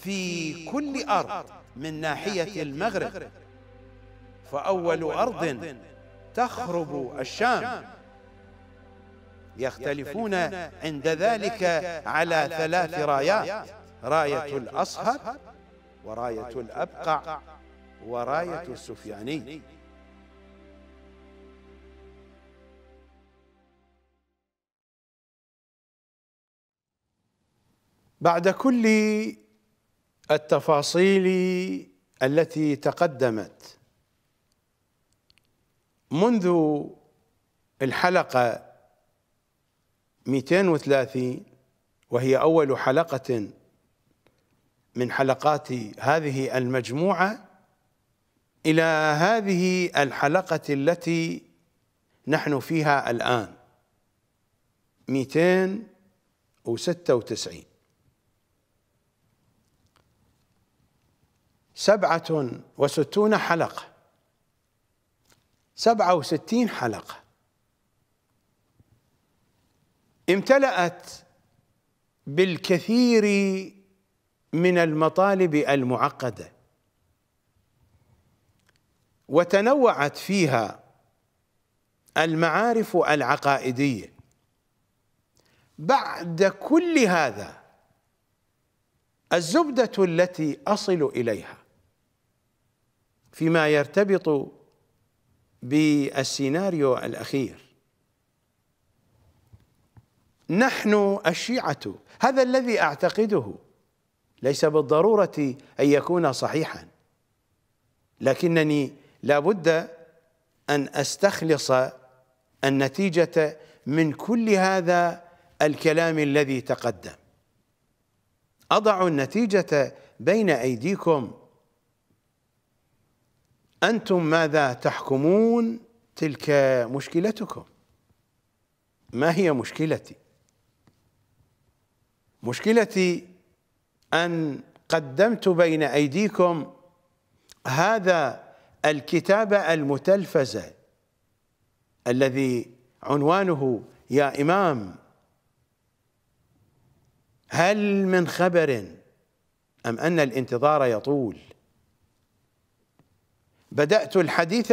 في كل أرض من ناحية المغرب فأول أرض تخرب الشام يختلفون عند ذلك على ثلاث رايات راية الأصهب وراية الأبقع وراية السفياني بعد كل التفاصيل التي تقدمت منذ الحلقة 230 وهي أول حلقة من حلقات هذه المجموعة إلى هذه الحلقة التي نحن فيها الآن 296 سبعة وستون حلقة سبعة وستين حلقة امتلأت بالكثير من المطالب المعقدة وتنوعت فيها المعارف العقائدية بعد كل هذا الزبدة التي أصل إليها فيما يرتبط بالسيناريو الاخير نحن الشيعه هذا الذي اعتقده ليس بالضروره ان يكون صحيحا لكنني لابد ان استخلص النتيجه من كل هذا الكلام الذي تقدم اضع النتيجه بين ايديكم أنتم ماذا تحكمون تلك مشكلتكم ما هي مشكلتي مشكلتي أن قدمت بين أيديكم هذا الكتاب المتلفز الذي عنوانه يا إمام هل من خبر أم أن الانتظار يطول بدأت الحديث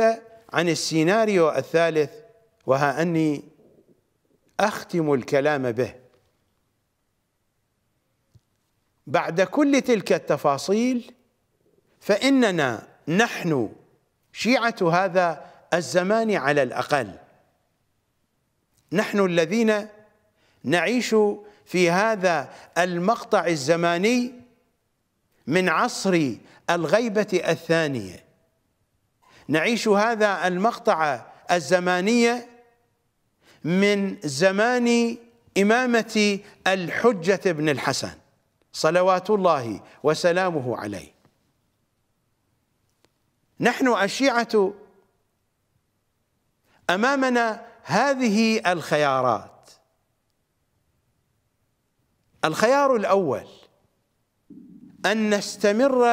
عن السيناريو الثالث وها أني أختم الكلام به بعد كل تلك التفاصيل فإننا نحن شيعة هذا الزمان على الأقل نحن الذين نعيش في هذا المقطع الزماني من عصر الغيبة الثانية نعيش هذا المقطع الزمانية من زمان إمامة الحجة بن الحسن صلوات الله وسلامه عليه نحن الشيعة أمامنا هذه الخيارات الخيار الأول أن نستمر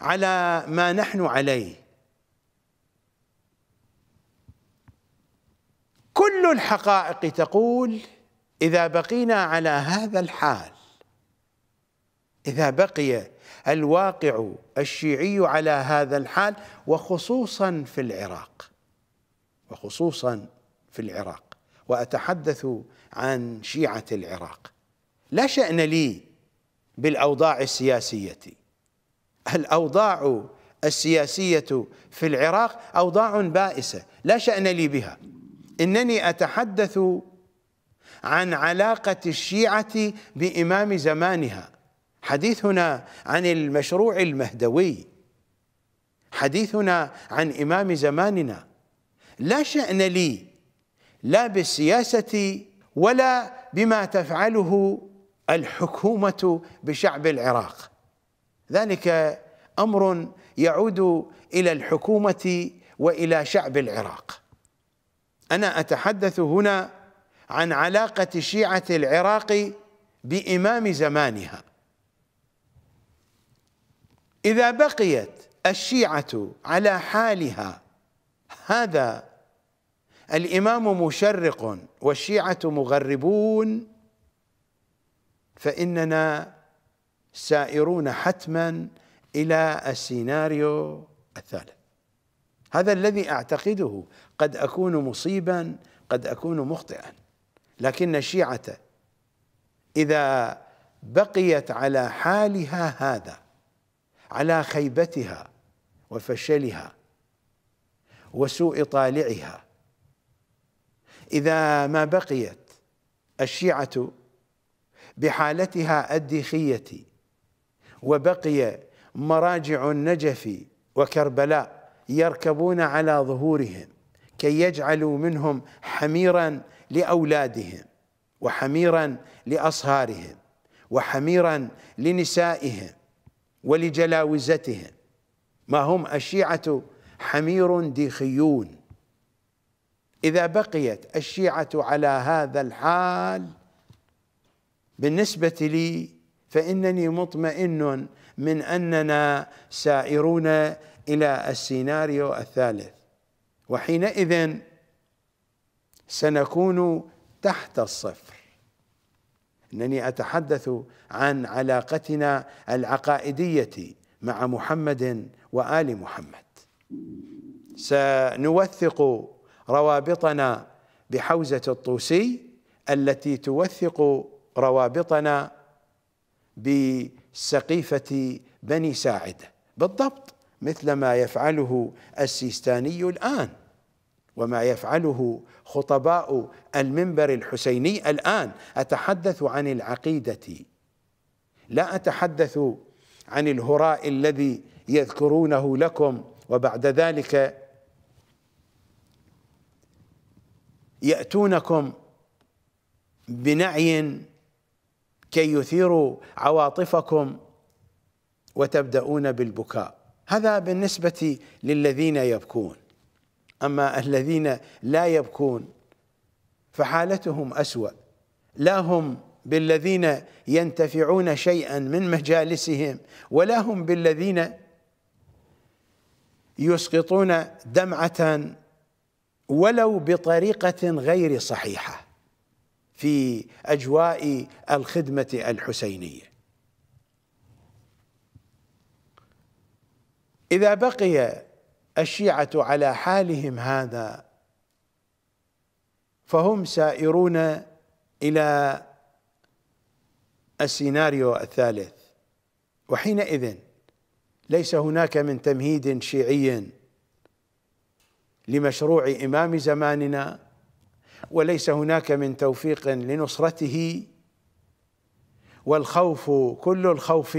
على ما نحن عليه كل الحقائق تقول إذا بقينا على هذا الحال إذا بقي الواقع الشيعي على هذا الحال وخصوصا في العراق وخصوصا في العراق وأتحدث عن شيعة العراق لا شأن لي بالأوضاع السياسية الأوضاع السياسية في العراق أوضاع بائسة لا شأن لي بها انني اتحدث عن علاقه الشيعه بامام زمانها حديثنا عن المشروع المهدوي حديثنا عن امام زماننا لا شان لي لا بالسياسه ولا بما تفعله الحكومه بشعب العراق ذلك امر يعود الى الحكومه والى شعب العراق أنا أتحدث هنا عن علاقة شيعة العراق بإمام زمانها إذا بقيت الشيعة على حالها هذا الإمام مشرق والشيعة مغربون فإننا سائرون حتما إلى السيناريو الثالث هذا الذي اعتقده قد اكون مصيبا قد اكون مخطئا لكن الشيعه اذا بقيت على حالها هذا على خيبتها وفشلها وسوء طالعها اذا ما بقيت الشيعه بحالتها الديخيه وبقي مراجع النجف وكربلاء يركبون على ظهورهم كي يجعلوا منهم حميرا لاولادهم وحميرا لاصهارهم وحميرا لنسائهم ولجلاوزتهم ما هم الشيعه حمير ديخيون اذا بقيت الشيعه على هذا الحال بالنسبه لي فانني مطمئن من اننا سائرون إلى السيناريو الثالث وحينئذ سنكون تحت الصفر انني اتحدث عن علاقتنا العقائديه مع محمد وال محمد سنوثق روابطنا بحوزه الطوسي التي توثق روابطنا بسقيفه بني ساعده بالضبط مثل ما يفعله السيستاني الآن وما يفعله خطباء المنبر الحسيني الآن أتحدث عن العقيدة لا أتحدث عن الهراء الذي يذكرونه لكم وبعد ذلك يأتونكم بنعي كي يثيروا عواطفكم وتبدأون بالبكاء هذا بالنسبة للذين يبكون أما الذين لا يبكون فحالتهم أسوأ لا هم بالذين ينتفعون شيئا من مجالسهم ولا هم بالذين يسقطون دمعة ولو بطريقة غير صحيحة في أجواء الخدمة الحسينية اذا بقي الشيعه على حالهم هذا فهم سائرون الى السيناريو الثالث وحينئذ ليس هناك من تمهيد شيعي لمشروع امام زماننا وليس هناك من توفيق لنصرته والخوف كل الخوف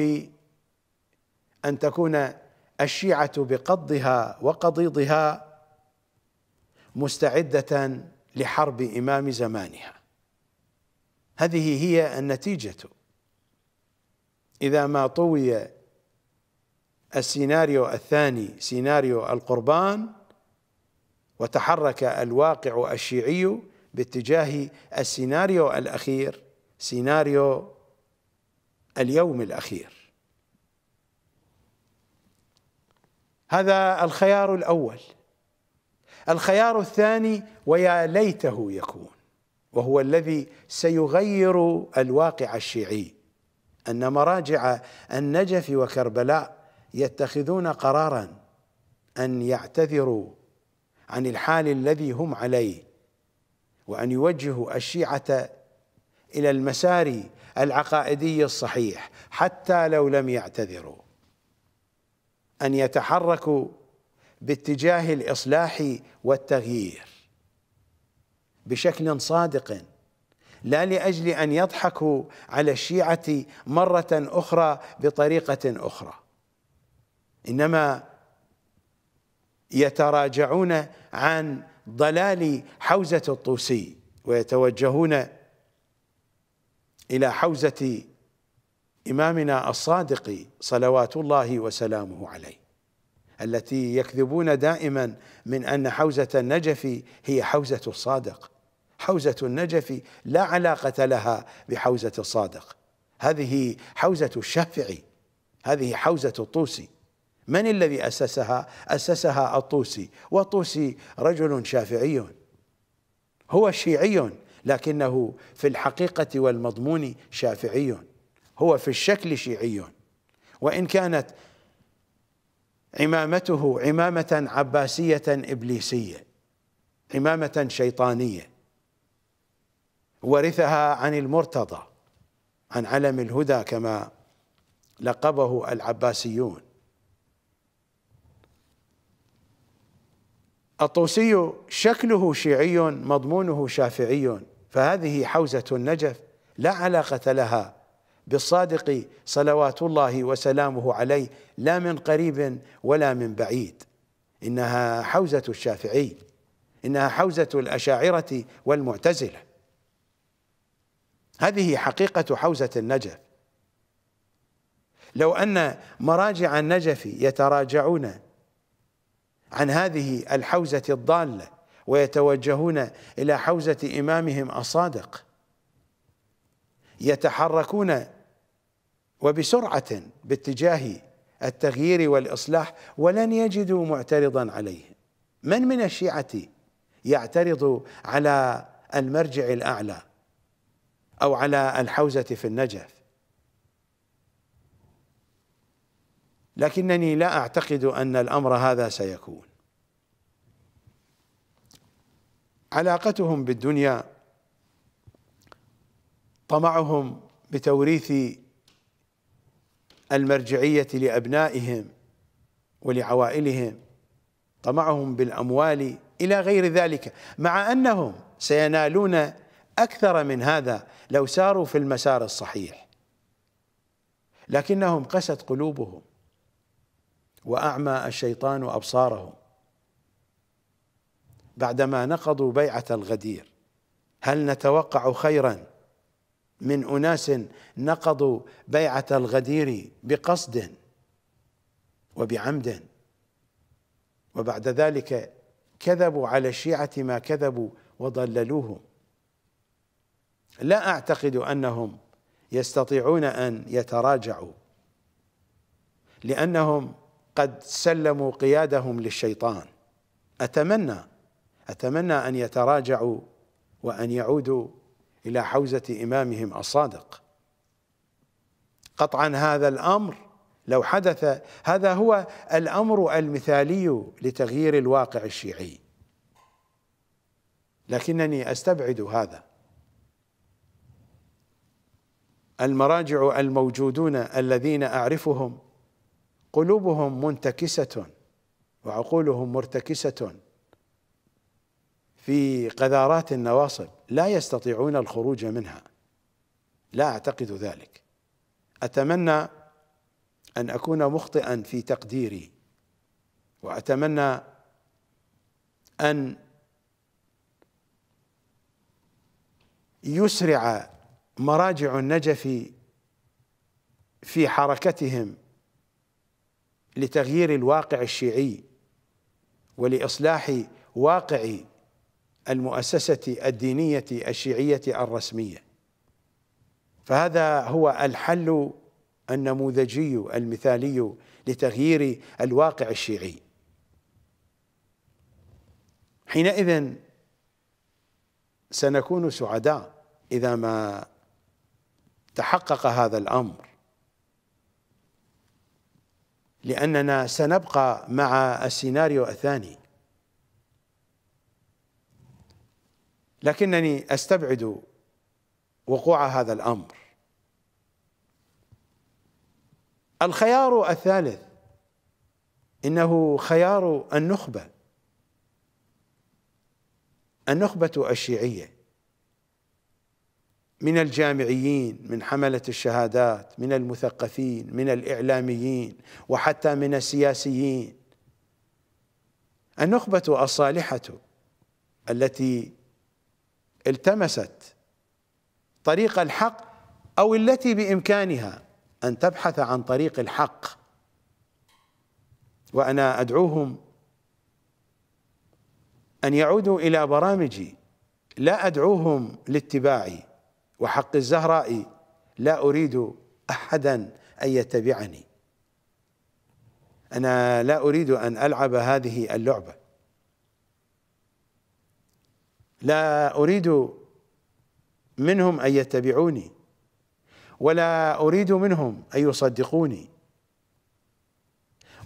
ان تكون الشيعه بقضها وقضيضها مستعده لحرب امام زمانها هذه هي النتيجه اذا ما طوي السيناريو الثاني سيناريو القربان وتحرك الواقع الشيعي باتجاه السيناريو الاخير سيناريو اليوم الاخير هذا الخيار الاول الخيار الثاني ويا ليته يكون وهو الذي سيغير الواقع الشيعي ان مراجع النجف وكربلاء يتخذون قرارا ان يعتذروا عن الحال الذي هم عليه وان يوجهوا الشيعه الى المسار العقائدي الصحيح حتى لو لم يعتذروا أن يتحركوا باتجاه الإصلاح والتغيير بشكل صادق لا لأجل أن يضحكوا على الشيعة مرة أخرى بطريقة أخرى إنما يتراجعون عن ضلال حوزة الطوسي ويتوجهون إلى حوزة إمامنا الصادق صلوات الله وسلامه عليه التي يكذبون دائما من أن حوزة النجف هي حوزة الصادق حوزة النجف لا علاقة لها بحوزة الصادق هذه حوزة الشافعي هذه حوزة الطوسي من الذي أسسها؟ أسسها الطوسي والطوسي رجل شافعي هو شيعي لكنه في الحقيقة والمضمون شافعي هو في الشكل شيعي وإن كانت عمامته عمامة عباسية إبليسية عمامة شيطانية ورثها عن المرتضى عن علم الهدى كما لقبه العباسيون الطوسي شكله شيعي مضمونه شافعي فهذه حوزة النجف لا علاقة لها بالصادق صلوات الله وسلامه عليه لا من قريب ولا من بعيد انها حوزه الشافعي انها حوزه الاشاعره والمعتزله هذه حقيقه حوزه النجف لو ان مراجع النجف يتراجعون عن هذه الحوزه الضاله ويتوجهون الى حوزه امامهم الصادق يتحركون وبسرعة باتجاه التغيير والإصلاح ولن يجدوا معترضا عليه من من الشيعة يعترض على المرجع الأعلى أو على الحوزة في النجف لكنني لا أعتقد أن الأمر هذا سيكون علاقتهم بالدنيا طمعهم بتوريث المرجعية لأبنائهم ولعوائلهم طمعهم بالأموال إلى غير ذلك مع أنهم سينالون أكثر من هذا لو ساروا في المسار الصحيح لكنهم قست قلوبهم وأعمى الشيطان أبصارهم بعدما نقضوا بيعة الغدير هل نتوقع خيرا من اناس نقضوا بيعه الغدير بقصد وبعمد وبعد ذلك كذبوا على الشيعه ما كذبوا وضللوهم لا اعتقد انهم يستطيعون ان يتراجعوا لانهم قد سلموا قيادهم للشيطان اتمنى اتمنى ان يتراجعوا وان يعودوا إلى حوزة إمامهم الصادق قطعا هذا الأمر لو حدث هذا هو الأمر المثالي لتغيير الواقع الشيعي لكنني أستبعد هذا المراجع الموجودون الذين أعرفهم قلوبهم منتكسة وعقولهم مرتكسة في قذارات النواصب لا يستطيعون الخروج منها لا اعتقد ذلك اتمنى ان اكون مخطئا في تقديري واتمنى ان يسرع مراجع النجف في حركتهم لتغيير الواقع الشيعي ولاصلاح واقع المؤسسة الدينية الشيعية الرسمية فهذا هو الحل النموذجي المثالي لتغيير الواقع الشيعي حينئذ سنكون سعداء إذا ما تحقق هذا الأمر لأننا سنبقى مع السيناريو الثاني لكنني استبعد وقوع هذا الامر الخيار الثالث انه خيار النخبه النخبه الشيعيه من الجامعيين من حمله الشهادات من المثقفين من الاعلاميين وحتى من السياسيين النخبه الصالحه التي التمست طريق الحق او التي بامكانها ان تبحث عن طريق الحق وانا ادعوهم ان يعودوا الى برامجي لا ادعوهم لاتباعي وحق الزهراء لا اريد احدا ان يتبعني انا لا اريد ان العب هذه اللعبه لا أريد منهم أن يتبعوني ولا أريد منهم أن يصدقوني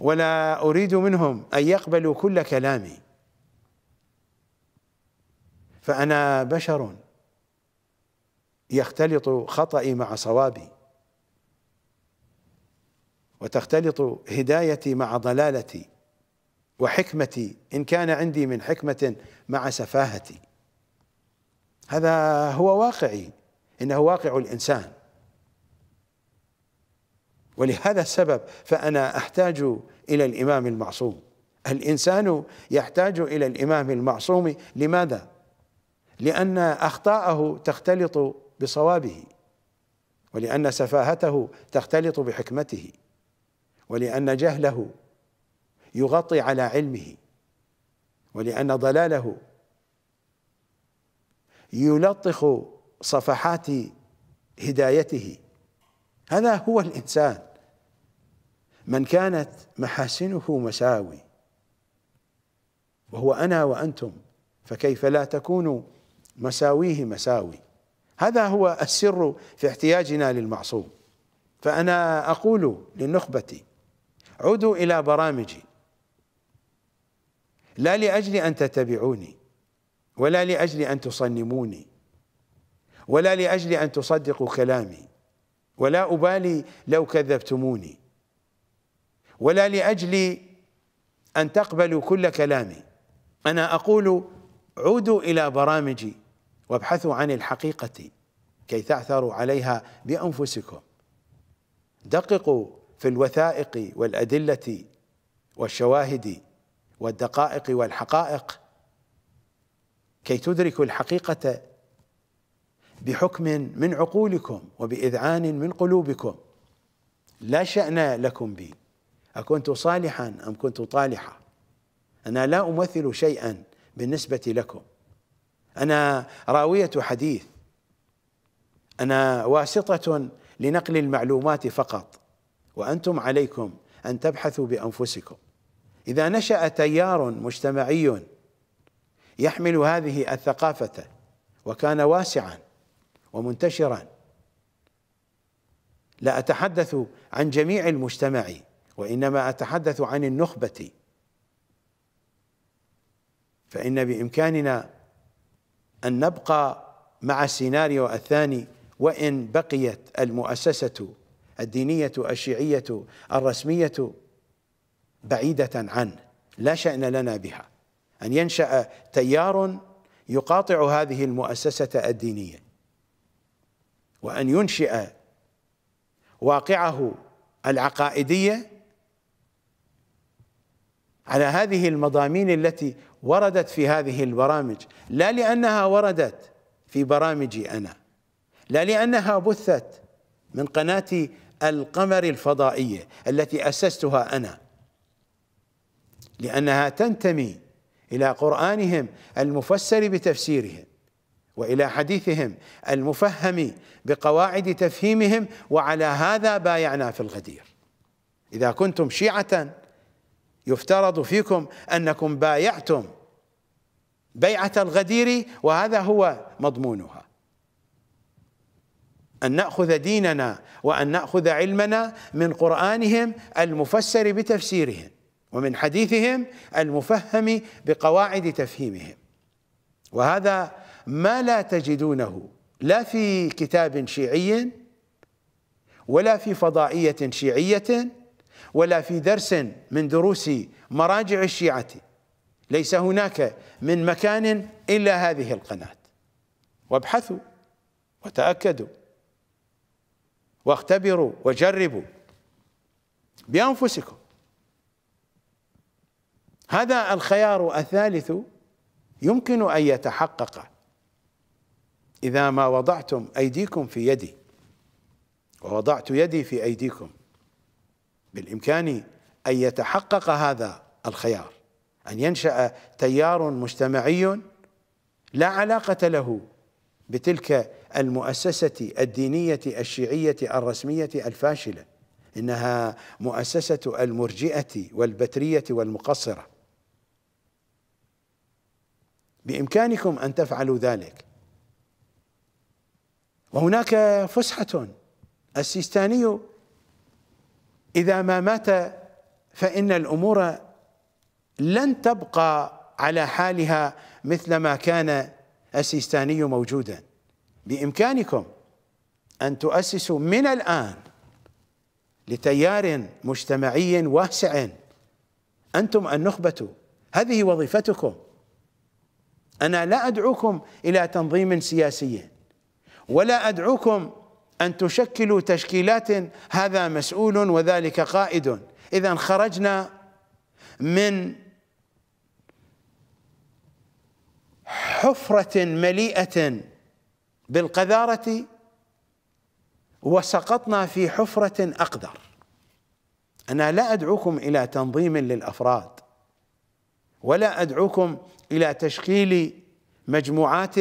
ولا أريد منهم أن يقبلوا كل كلامي فأنا بشر يختلط خطئي مع صوابي وتختلط هدايتي مع ضلالتي وحكمتي إن كان عندي من حكمة مع سفاهتي هذا هو واقعي انه واقع الانسان ولهذا السبب فانا احتاج الى الامام المعصوم الانسان يحتاج الى الامام المعصوم لماذا لان اخطاءه تختلط بصوابه ولان سفاهته تختلط بحكمته ولان جهله يغطي على علمه ولان ضلاله يلطخ صفحات هدايته هذا هو الانسان من كانت محاسنه مساوي وهو انا وانتم فكيف لا تكون مساويه مساوي هذا هو السر في احتياجنا للمعصوم فانا اقول للنخبه عودوا الى برامجي لا لاجل ان تتبعوني ولا لأجل أن تصنموني ولا لأجل أن تصدقوا كلامي ولا أبالي لو كذبتموني ولا لأجل أن تقبلوا كل كلامي أنا أقول عودوا إلى برامجي وابحثوا عن الحقيقة كي تعثروا عليها بأنفسكم دققوا في الوثائق والأدلة والشواهد والدقائق والحقائق كي تدركوا الحقيقة بحكم من عقولكم وبإذعان من قلوبكم لا شأن لكم بي أكنت صالحا أم كنت طالحة أنا لا أمثل شيئا بالنسبة لكم أنا راوية حديث أنا واسطة لنقل المعلومات فقط وأنتم عليكم أن تبحثوا بأنفسكم إذا نشأ تيار مجتمعي يحمل هذه الثقافة وكان واسعا ومنتشرا لا أتحدث عن جميع المجتمع وإنما أتحدث عن النخبة فإن بإمكاننا أن نبقى مع السيناريو الثاني وإن بقيت المؤسسة الدينية الشيعية الرسمية بعيدة عنه لا شأن لنا بها أن ينشأ تيار يقاطع هذه المؤسسة الدينية وأن ينشئ واقعه العقائدية على هذه المضامين التي وردت في هذه البرامج لا لأنها وردت في برامجي أنا لا لأنها بثت من قناة القمر الفضائية التي أسستها أنا لأنها تنتمي إلى قرآنهم المفسر بتفسيرهم وإلى حديثهم المفهم بقواعد تفهيمهم وعلى هذا بايعنا في الغدير إذا كنتم شيعة يفترض فيكم أنكم بايعتم بيعة الغدير وهذا هو مضمونها أن نأخذ ديننا وأن نأخذ علمنا من قرآنهم المفسر بتفسيرهم ومن حديثهم المفهم بقواعد تفهيمهم وهذا ما لا تجدونه لا في كتاب شيعي ولا في فضائية شيعية ولا في درس من دروس مراجع الشيعة ليس هناك من مكان إلا هذه القناة وابحثوا وتأكدوا واختبروا وجربوا بأنفسكم هذا الخيار الثالث يمكن ان يتحقق اذا ما وضعتم ايديكم في يدي ووضعت يدي في ايديكم بالامكان ان يتحقق هذا الخيار ان ينشا تيار مجتمعي لا علاقه له بتلك المؤسسه الدينيه الشيعيه الرسميه الفاشله انها مؤسسه المرجئه والبتريه والمقصره بامكانكم ان تفعلوا ذلك وهناك فسحه السيستاني اذا ما مات فان الامور لن تبقى على حالها مثل ما كان السيستاني موجودا بامكانكم ان تؤسسوا من الان لتيار مجتمعي واسع انتم النخبه هذه وظيفتكم أنا لا أدعوكم إلى تنظيم سياسي ولا أدعوكم أن تشكلوا تشكيلات هذا مسؤول وذلك قائد إذا خرجنا من حفرة مليئة بالقذارة وسقطنا في حفرة أقدر أنا لا أدعوكم إلى تنظيم للأفراد ولا أدعوكم إلى تشكيل مجموعات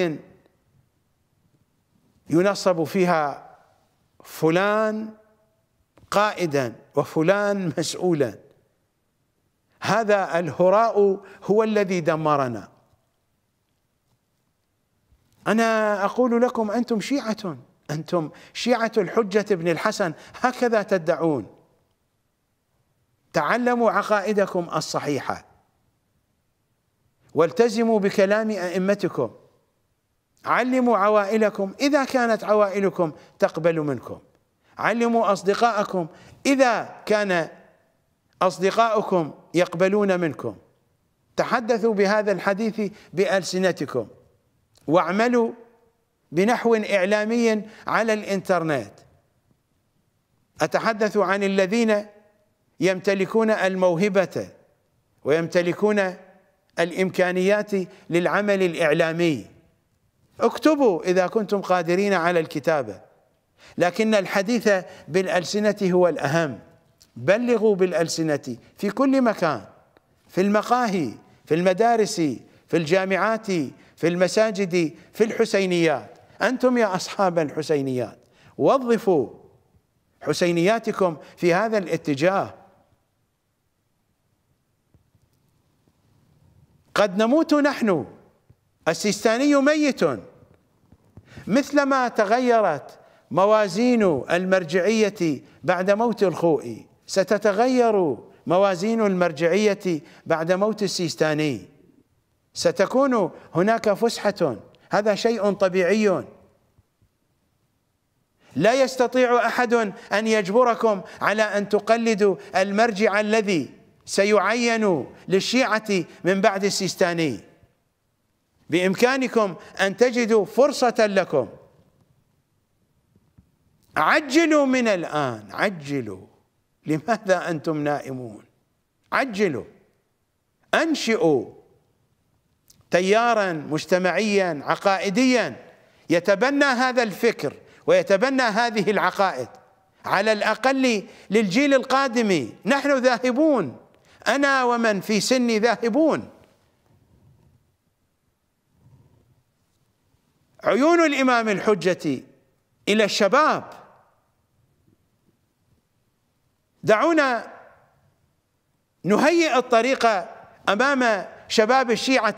ينصب فيها فلان قائدا وفلان مسؤولا هذا الهراء هو الذي دمرنا أنا أقول لكم أنتم شيعة أنتم شيعة الحجة بن الحسن هكذا تدعون تعلموا عقائدكم الصحيحه والتزموا بكلام ائمتكم علموا عوائلكم اذا كانت عوائلكم تقبل منكم علموا أصدقاءكم اذا كان أصدقاؤكم يقبلون منكم تحدثوا بهذا الحديث بالسنتكم واعملوا بنحو اعلامي على الانترنت اتحدث عن الذين يمتلكون الموهبه ويمتلكون الإمكانيات للعمل الإعلامي اكتبوا إذا كنتم قادرين على الكتابة لكن الحديث بالألسنة هو الأهم بلغوا بالألسنة في كل مكان في المقاهي في المدارس في الجامعات في المساجد في الحسينيات أنتم يا أصحاب الحسينيات وظفوا حسينياتكم في هذا الاتجاه قد نموت نحن السيستاني ميت مثلما تغيرت موازين المرجعية بعد موت الخوئي ستتغير موازين المرجعية بعد موت السيستاني ستكون هناك فسحة هذا شيء طبيعي لا يستطيع أحد أن يجبركم على أن تقلدوا المرجع الذي سيعين للشيعة من بعد السيستاني بإمكانكم أن تجدوا فرصة لكم عجلوا من الآن عجلوا لماذا أنتم نائمون عجلوا أنشئوا تيارا مجتمعيا عقائديا يتبنى هذا الفكر ويتبنى هذه العقائد على الأقل للجيل القادم نحن ذاهبون أنا ومن في سني ذاهبون عيون الإمام الحجة إلى الشباب دعونا نهيئ الطريق أمام شباب الشيعة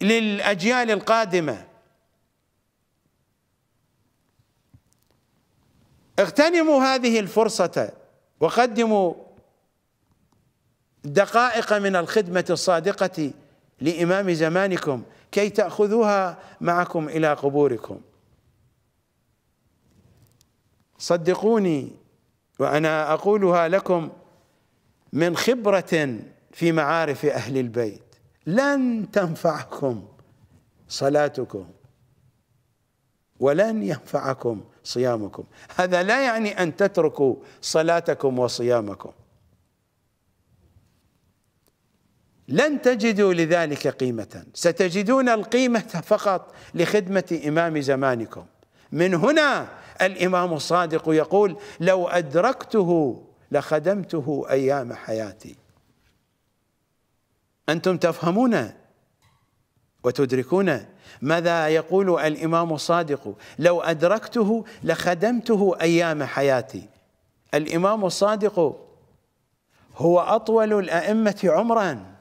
للأجيال القادمة اغتنموا هذه الفرصة وقدموا دقائق من الخدمة الصادقة لإمام زمانكم كي تأخذوها معكم إلى قبوركم صدقوني وأنا أقولها لكم من خبرة في معارف أهل البيت لن تنفعكم صلاتكم ولن ينفعكم صيامكم هذا لا يعني أن تتركوا صلاتكم وصيامكم لن تجدوا لذلك قيمة ستجدون القيمة فقط لخدمة إمام زمانكم من هنا الإمام الصادق يقول لو أدركته لخدمته أيام حياتي أنتم تفهمون وتدركون ماذا يقول الإمام الصادق لو أدركته لخدمته أيام حياتي الإمام الصادق هو أطول الأئمة عمراً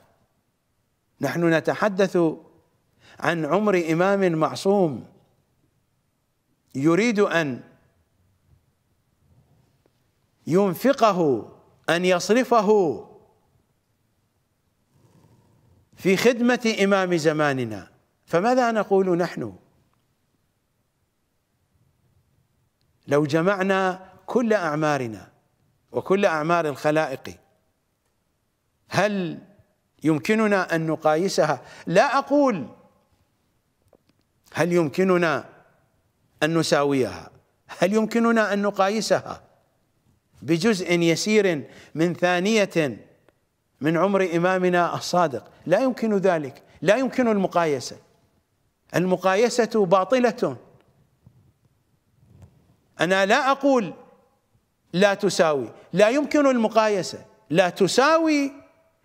نحن نتحدث عن عمر إمام معصوم يريد أن ينفقه أن يصرفه في خدمة إمام زماننا فماذا نقول نحن لو جمعنا كل أعمارنا وكل أعمار الخلائق هل يمكننا ان نقايسها لا اقول هل يمكننا ان نساويها هل يمكننا ان نقايسها بجزء يسير من ثانيه من عمر امامنا الصادق لا يمكن ذلك لا يمكن المقايسه المقايسه باطله انا لا اقول لا تساوي لا يمكن المقايسه لا تساوي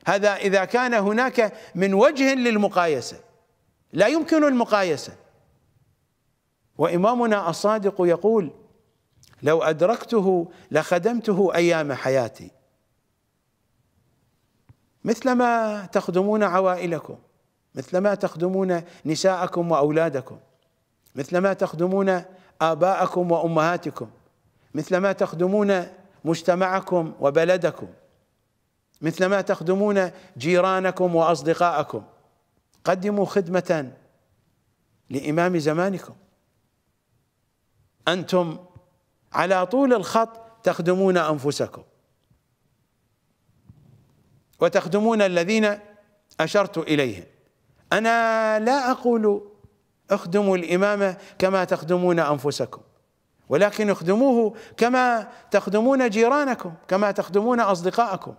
هذا إذا كان هناك من وجه للمقايسة لا يمكن المقايسة وإمامنا الصادق يقول لو أدركته لخدمته أيام حياتي مثلما تخدمون عوائلكم مثلما تخدمون نساءكم وأولادكم مثلما تخدمون آباءكم وأمهاتكم مثلما تخدمون مجتمعكم وبلدكم مثلما تخدمون جيرانكم واصدقائكم قدموا خدمه لامام زمانكم انتم على طول الخط تخدمون انفسكم وتخدمون الذين اشرت اليهم انا لا اقول اخدموا الامام كما تخدمون انفسكم ولكن اخدموه كما تخدمون جيرانكم كما تخدمون اصدقائكم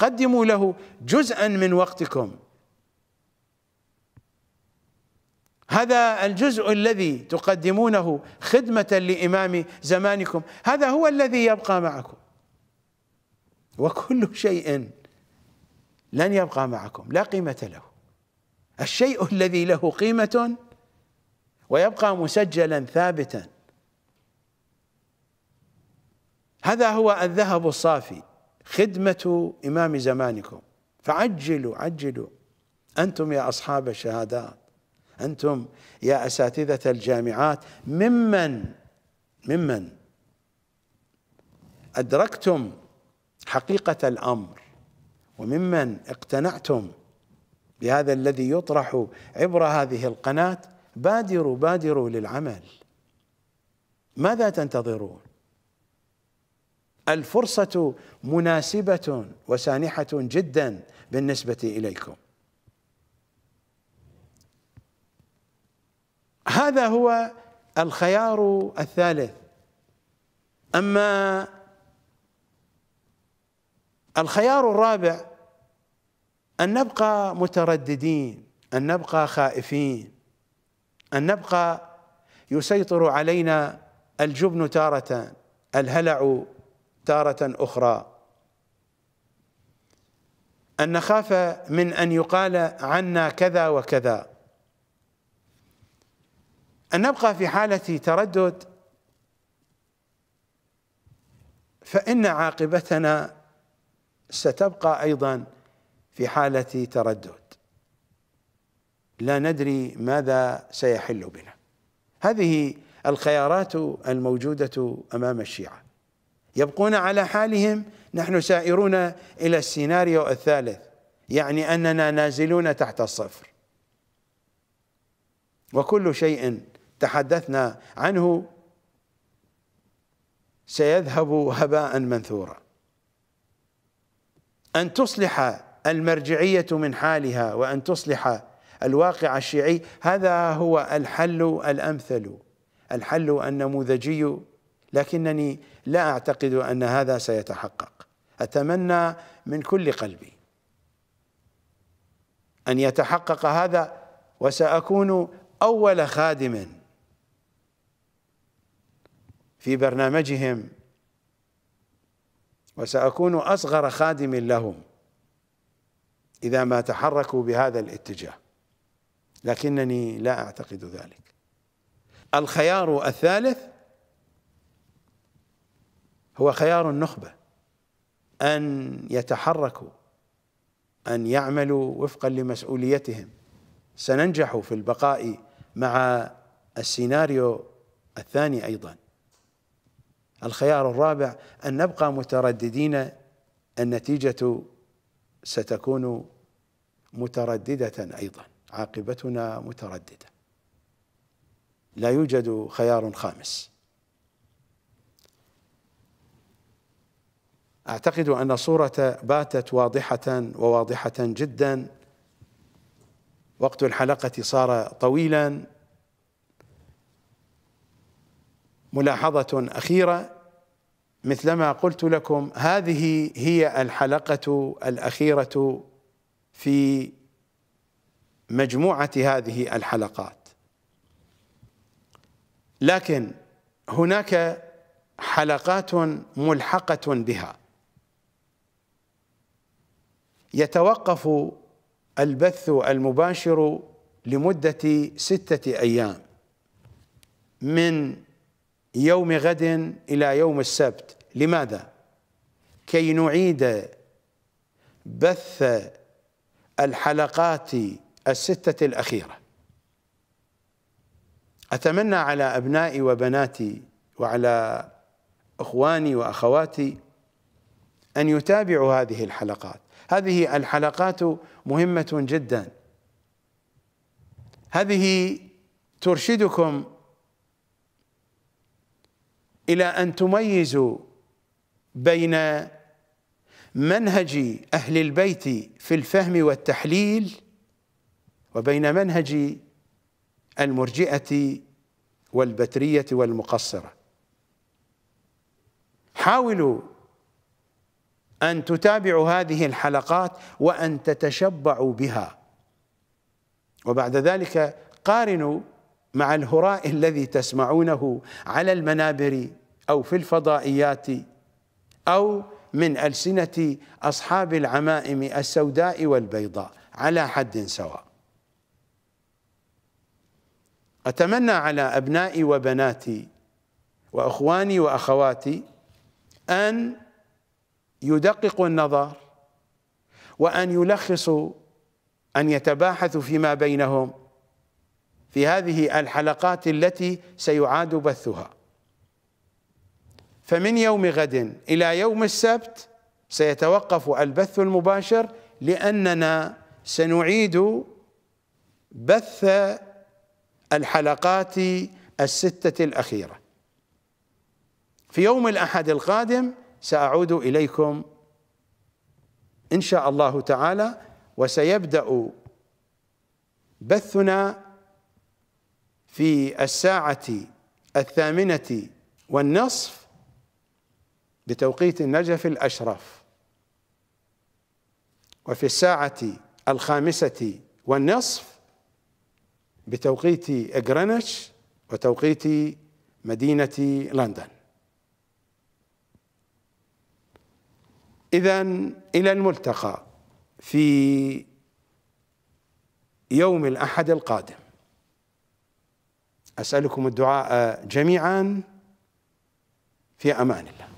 قدموا له جزءا من وقتكم هذا الجزء الذي تقدمونه خدمة لإمام زمانكم هذا هو الذي يبقى معكم وكل شيء لن يبقى معكم لا قيمة له الشيء الذي له قيمة ويبقى مسجلا ثابتا هذا هو الذهب الصافي خدمة إمام زمانكم فعجلوا عجلوا أنتم يا أصحاب الشهادات أنتم يا أساتذة الجامعات ممن ممن أدركتم حقيقة الأمر وممن اقتنعتم بهذا الذي يطرح عبر هذه القناة بادروا بادروا للعمل ماذا تنتظرون الفرصة مناسبة وسانحة جدا بالنسبة إليكم هذا هو الخيار الثالث أما الخيار الرابع أن نبقى مترددين أن نبقى خائفين أن نبقى يسيطر علينا الجبن تارة الهلع تارة أخرى أن نخاف من أن يقال عنا كذا وكذا أن نبقى في حالة تردد فإن عاقبتنا ستبقى أيضا في حالة تردد لا ندري ماذا سيحل بنا هذه الخيارات الموجودة أمام الشيعة يبقون على حالهم نحن سائرون إلى السيناريو الثالث يعني أننا نازلون تحت الصفر وكل شيء تحدثنا عنه سيذهب هباء منثورا أن تصلح المرجعية من حالها وأن تصلح الواقع الشيعي هذا هو الحل الأمثل الحل النموذجي لكنني لا أعتقد أن هذا سيتحقق أتمنى من كل قلبي أن يتحقق هذا وسأكون أول خادم في برنامجهم وسأكون أصغر خادم لهم إذا ما تحركوا بهذا الاتجاه لكنني لا أعتقد ذلك الخيار الثالث هو خيار النخبة أن يتحركوا أن يعملوا وفقا لمسؤوليتهم سننجح في البقاء مع السيناريو الثاني أيضا الخيار الرابع أن نبقى مترددين النتيجة ستكون مترددة أيضا عاقبتنا مترددة لا يوجد خيار خامس اعتقد ان الصوره باتت واضحه وواضحه جدا وقت الحلقه صار طويلا ملاحظه اخيره مثلما قلت لكم هذه هي الحلقه الاخيره في مجموعه هذه الحلقات لكن هناك حلقات ملحقه بها يتوقف البث المباشر لمدة ستة أيام من يوم غد إلى يوم السبت لماذا؟ كي نعيد بث الحلقات الستة الأخيرة أتمنى على أبنائي وبناتي وعلى إخواني وأخواتي أن يتابعوا هذه الحلقات هذه الحلقات مهمة جدا هذه ترشدكم إلى أن تميزوا بين منهج أهل البيت في الفهم والتحليل وبين منهج المرجئة والبترية والمقصرة حاولوا أن تتابعوا هذه الحلقات وأن تتشبعوا بها وبعد ذلك قارنوا مع الهراء الذي تسمعونه على المنابر أو في الفضائيات أو من ألسنة أصحاب العمائم السوداء والبيضاء على حد سواء أتمنى على أبنائي وبناتي وأخواني وأخواتي أن يدققوا النظر وأن يلخصوا أن يتباحثوا فيما بينهم في هذه الحلقات التي سيعاد بثها فمن يوم غد إلى يوم السبت سيتوقف البث المباشر لأننا سنعيد بث الحلقات الستة الأخيرة في يوم الأحد القادم سأعود إليكم إن شاء الله تعالى وسيبدأ بثنا في الساعة الثامنة والنصف بتوقيت النجف الأشرف وفي الساعة الخامسة والنصف بتوقيت جرينتش وتوقيت مدينة لندن إذا إلى الملتقى في يوم الأحد القادم أسألكم الدعاء جميعا في أمان الله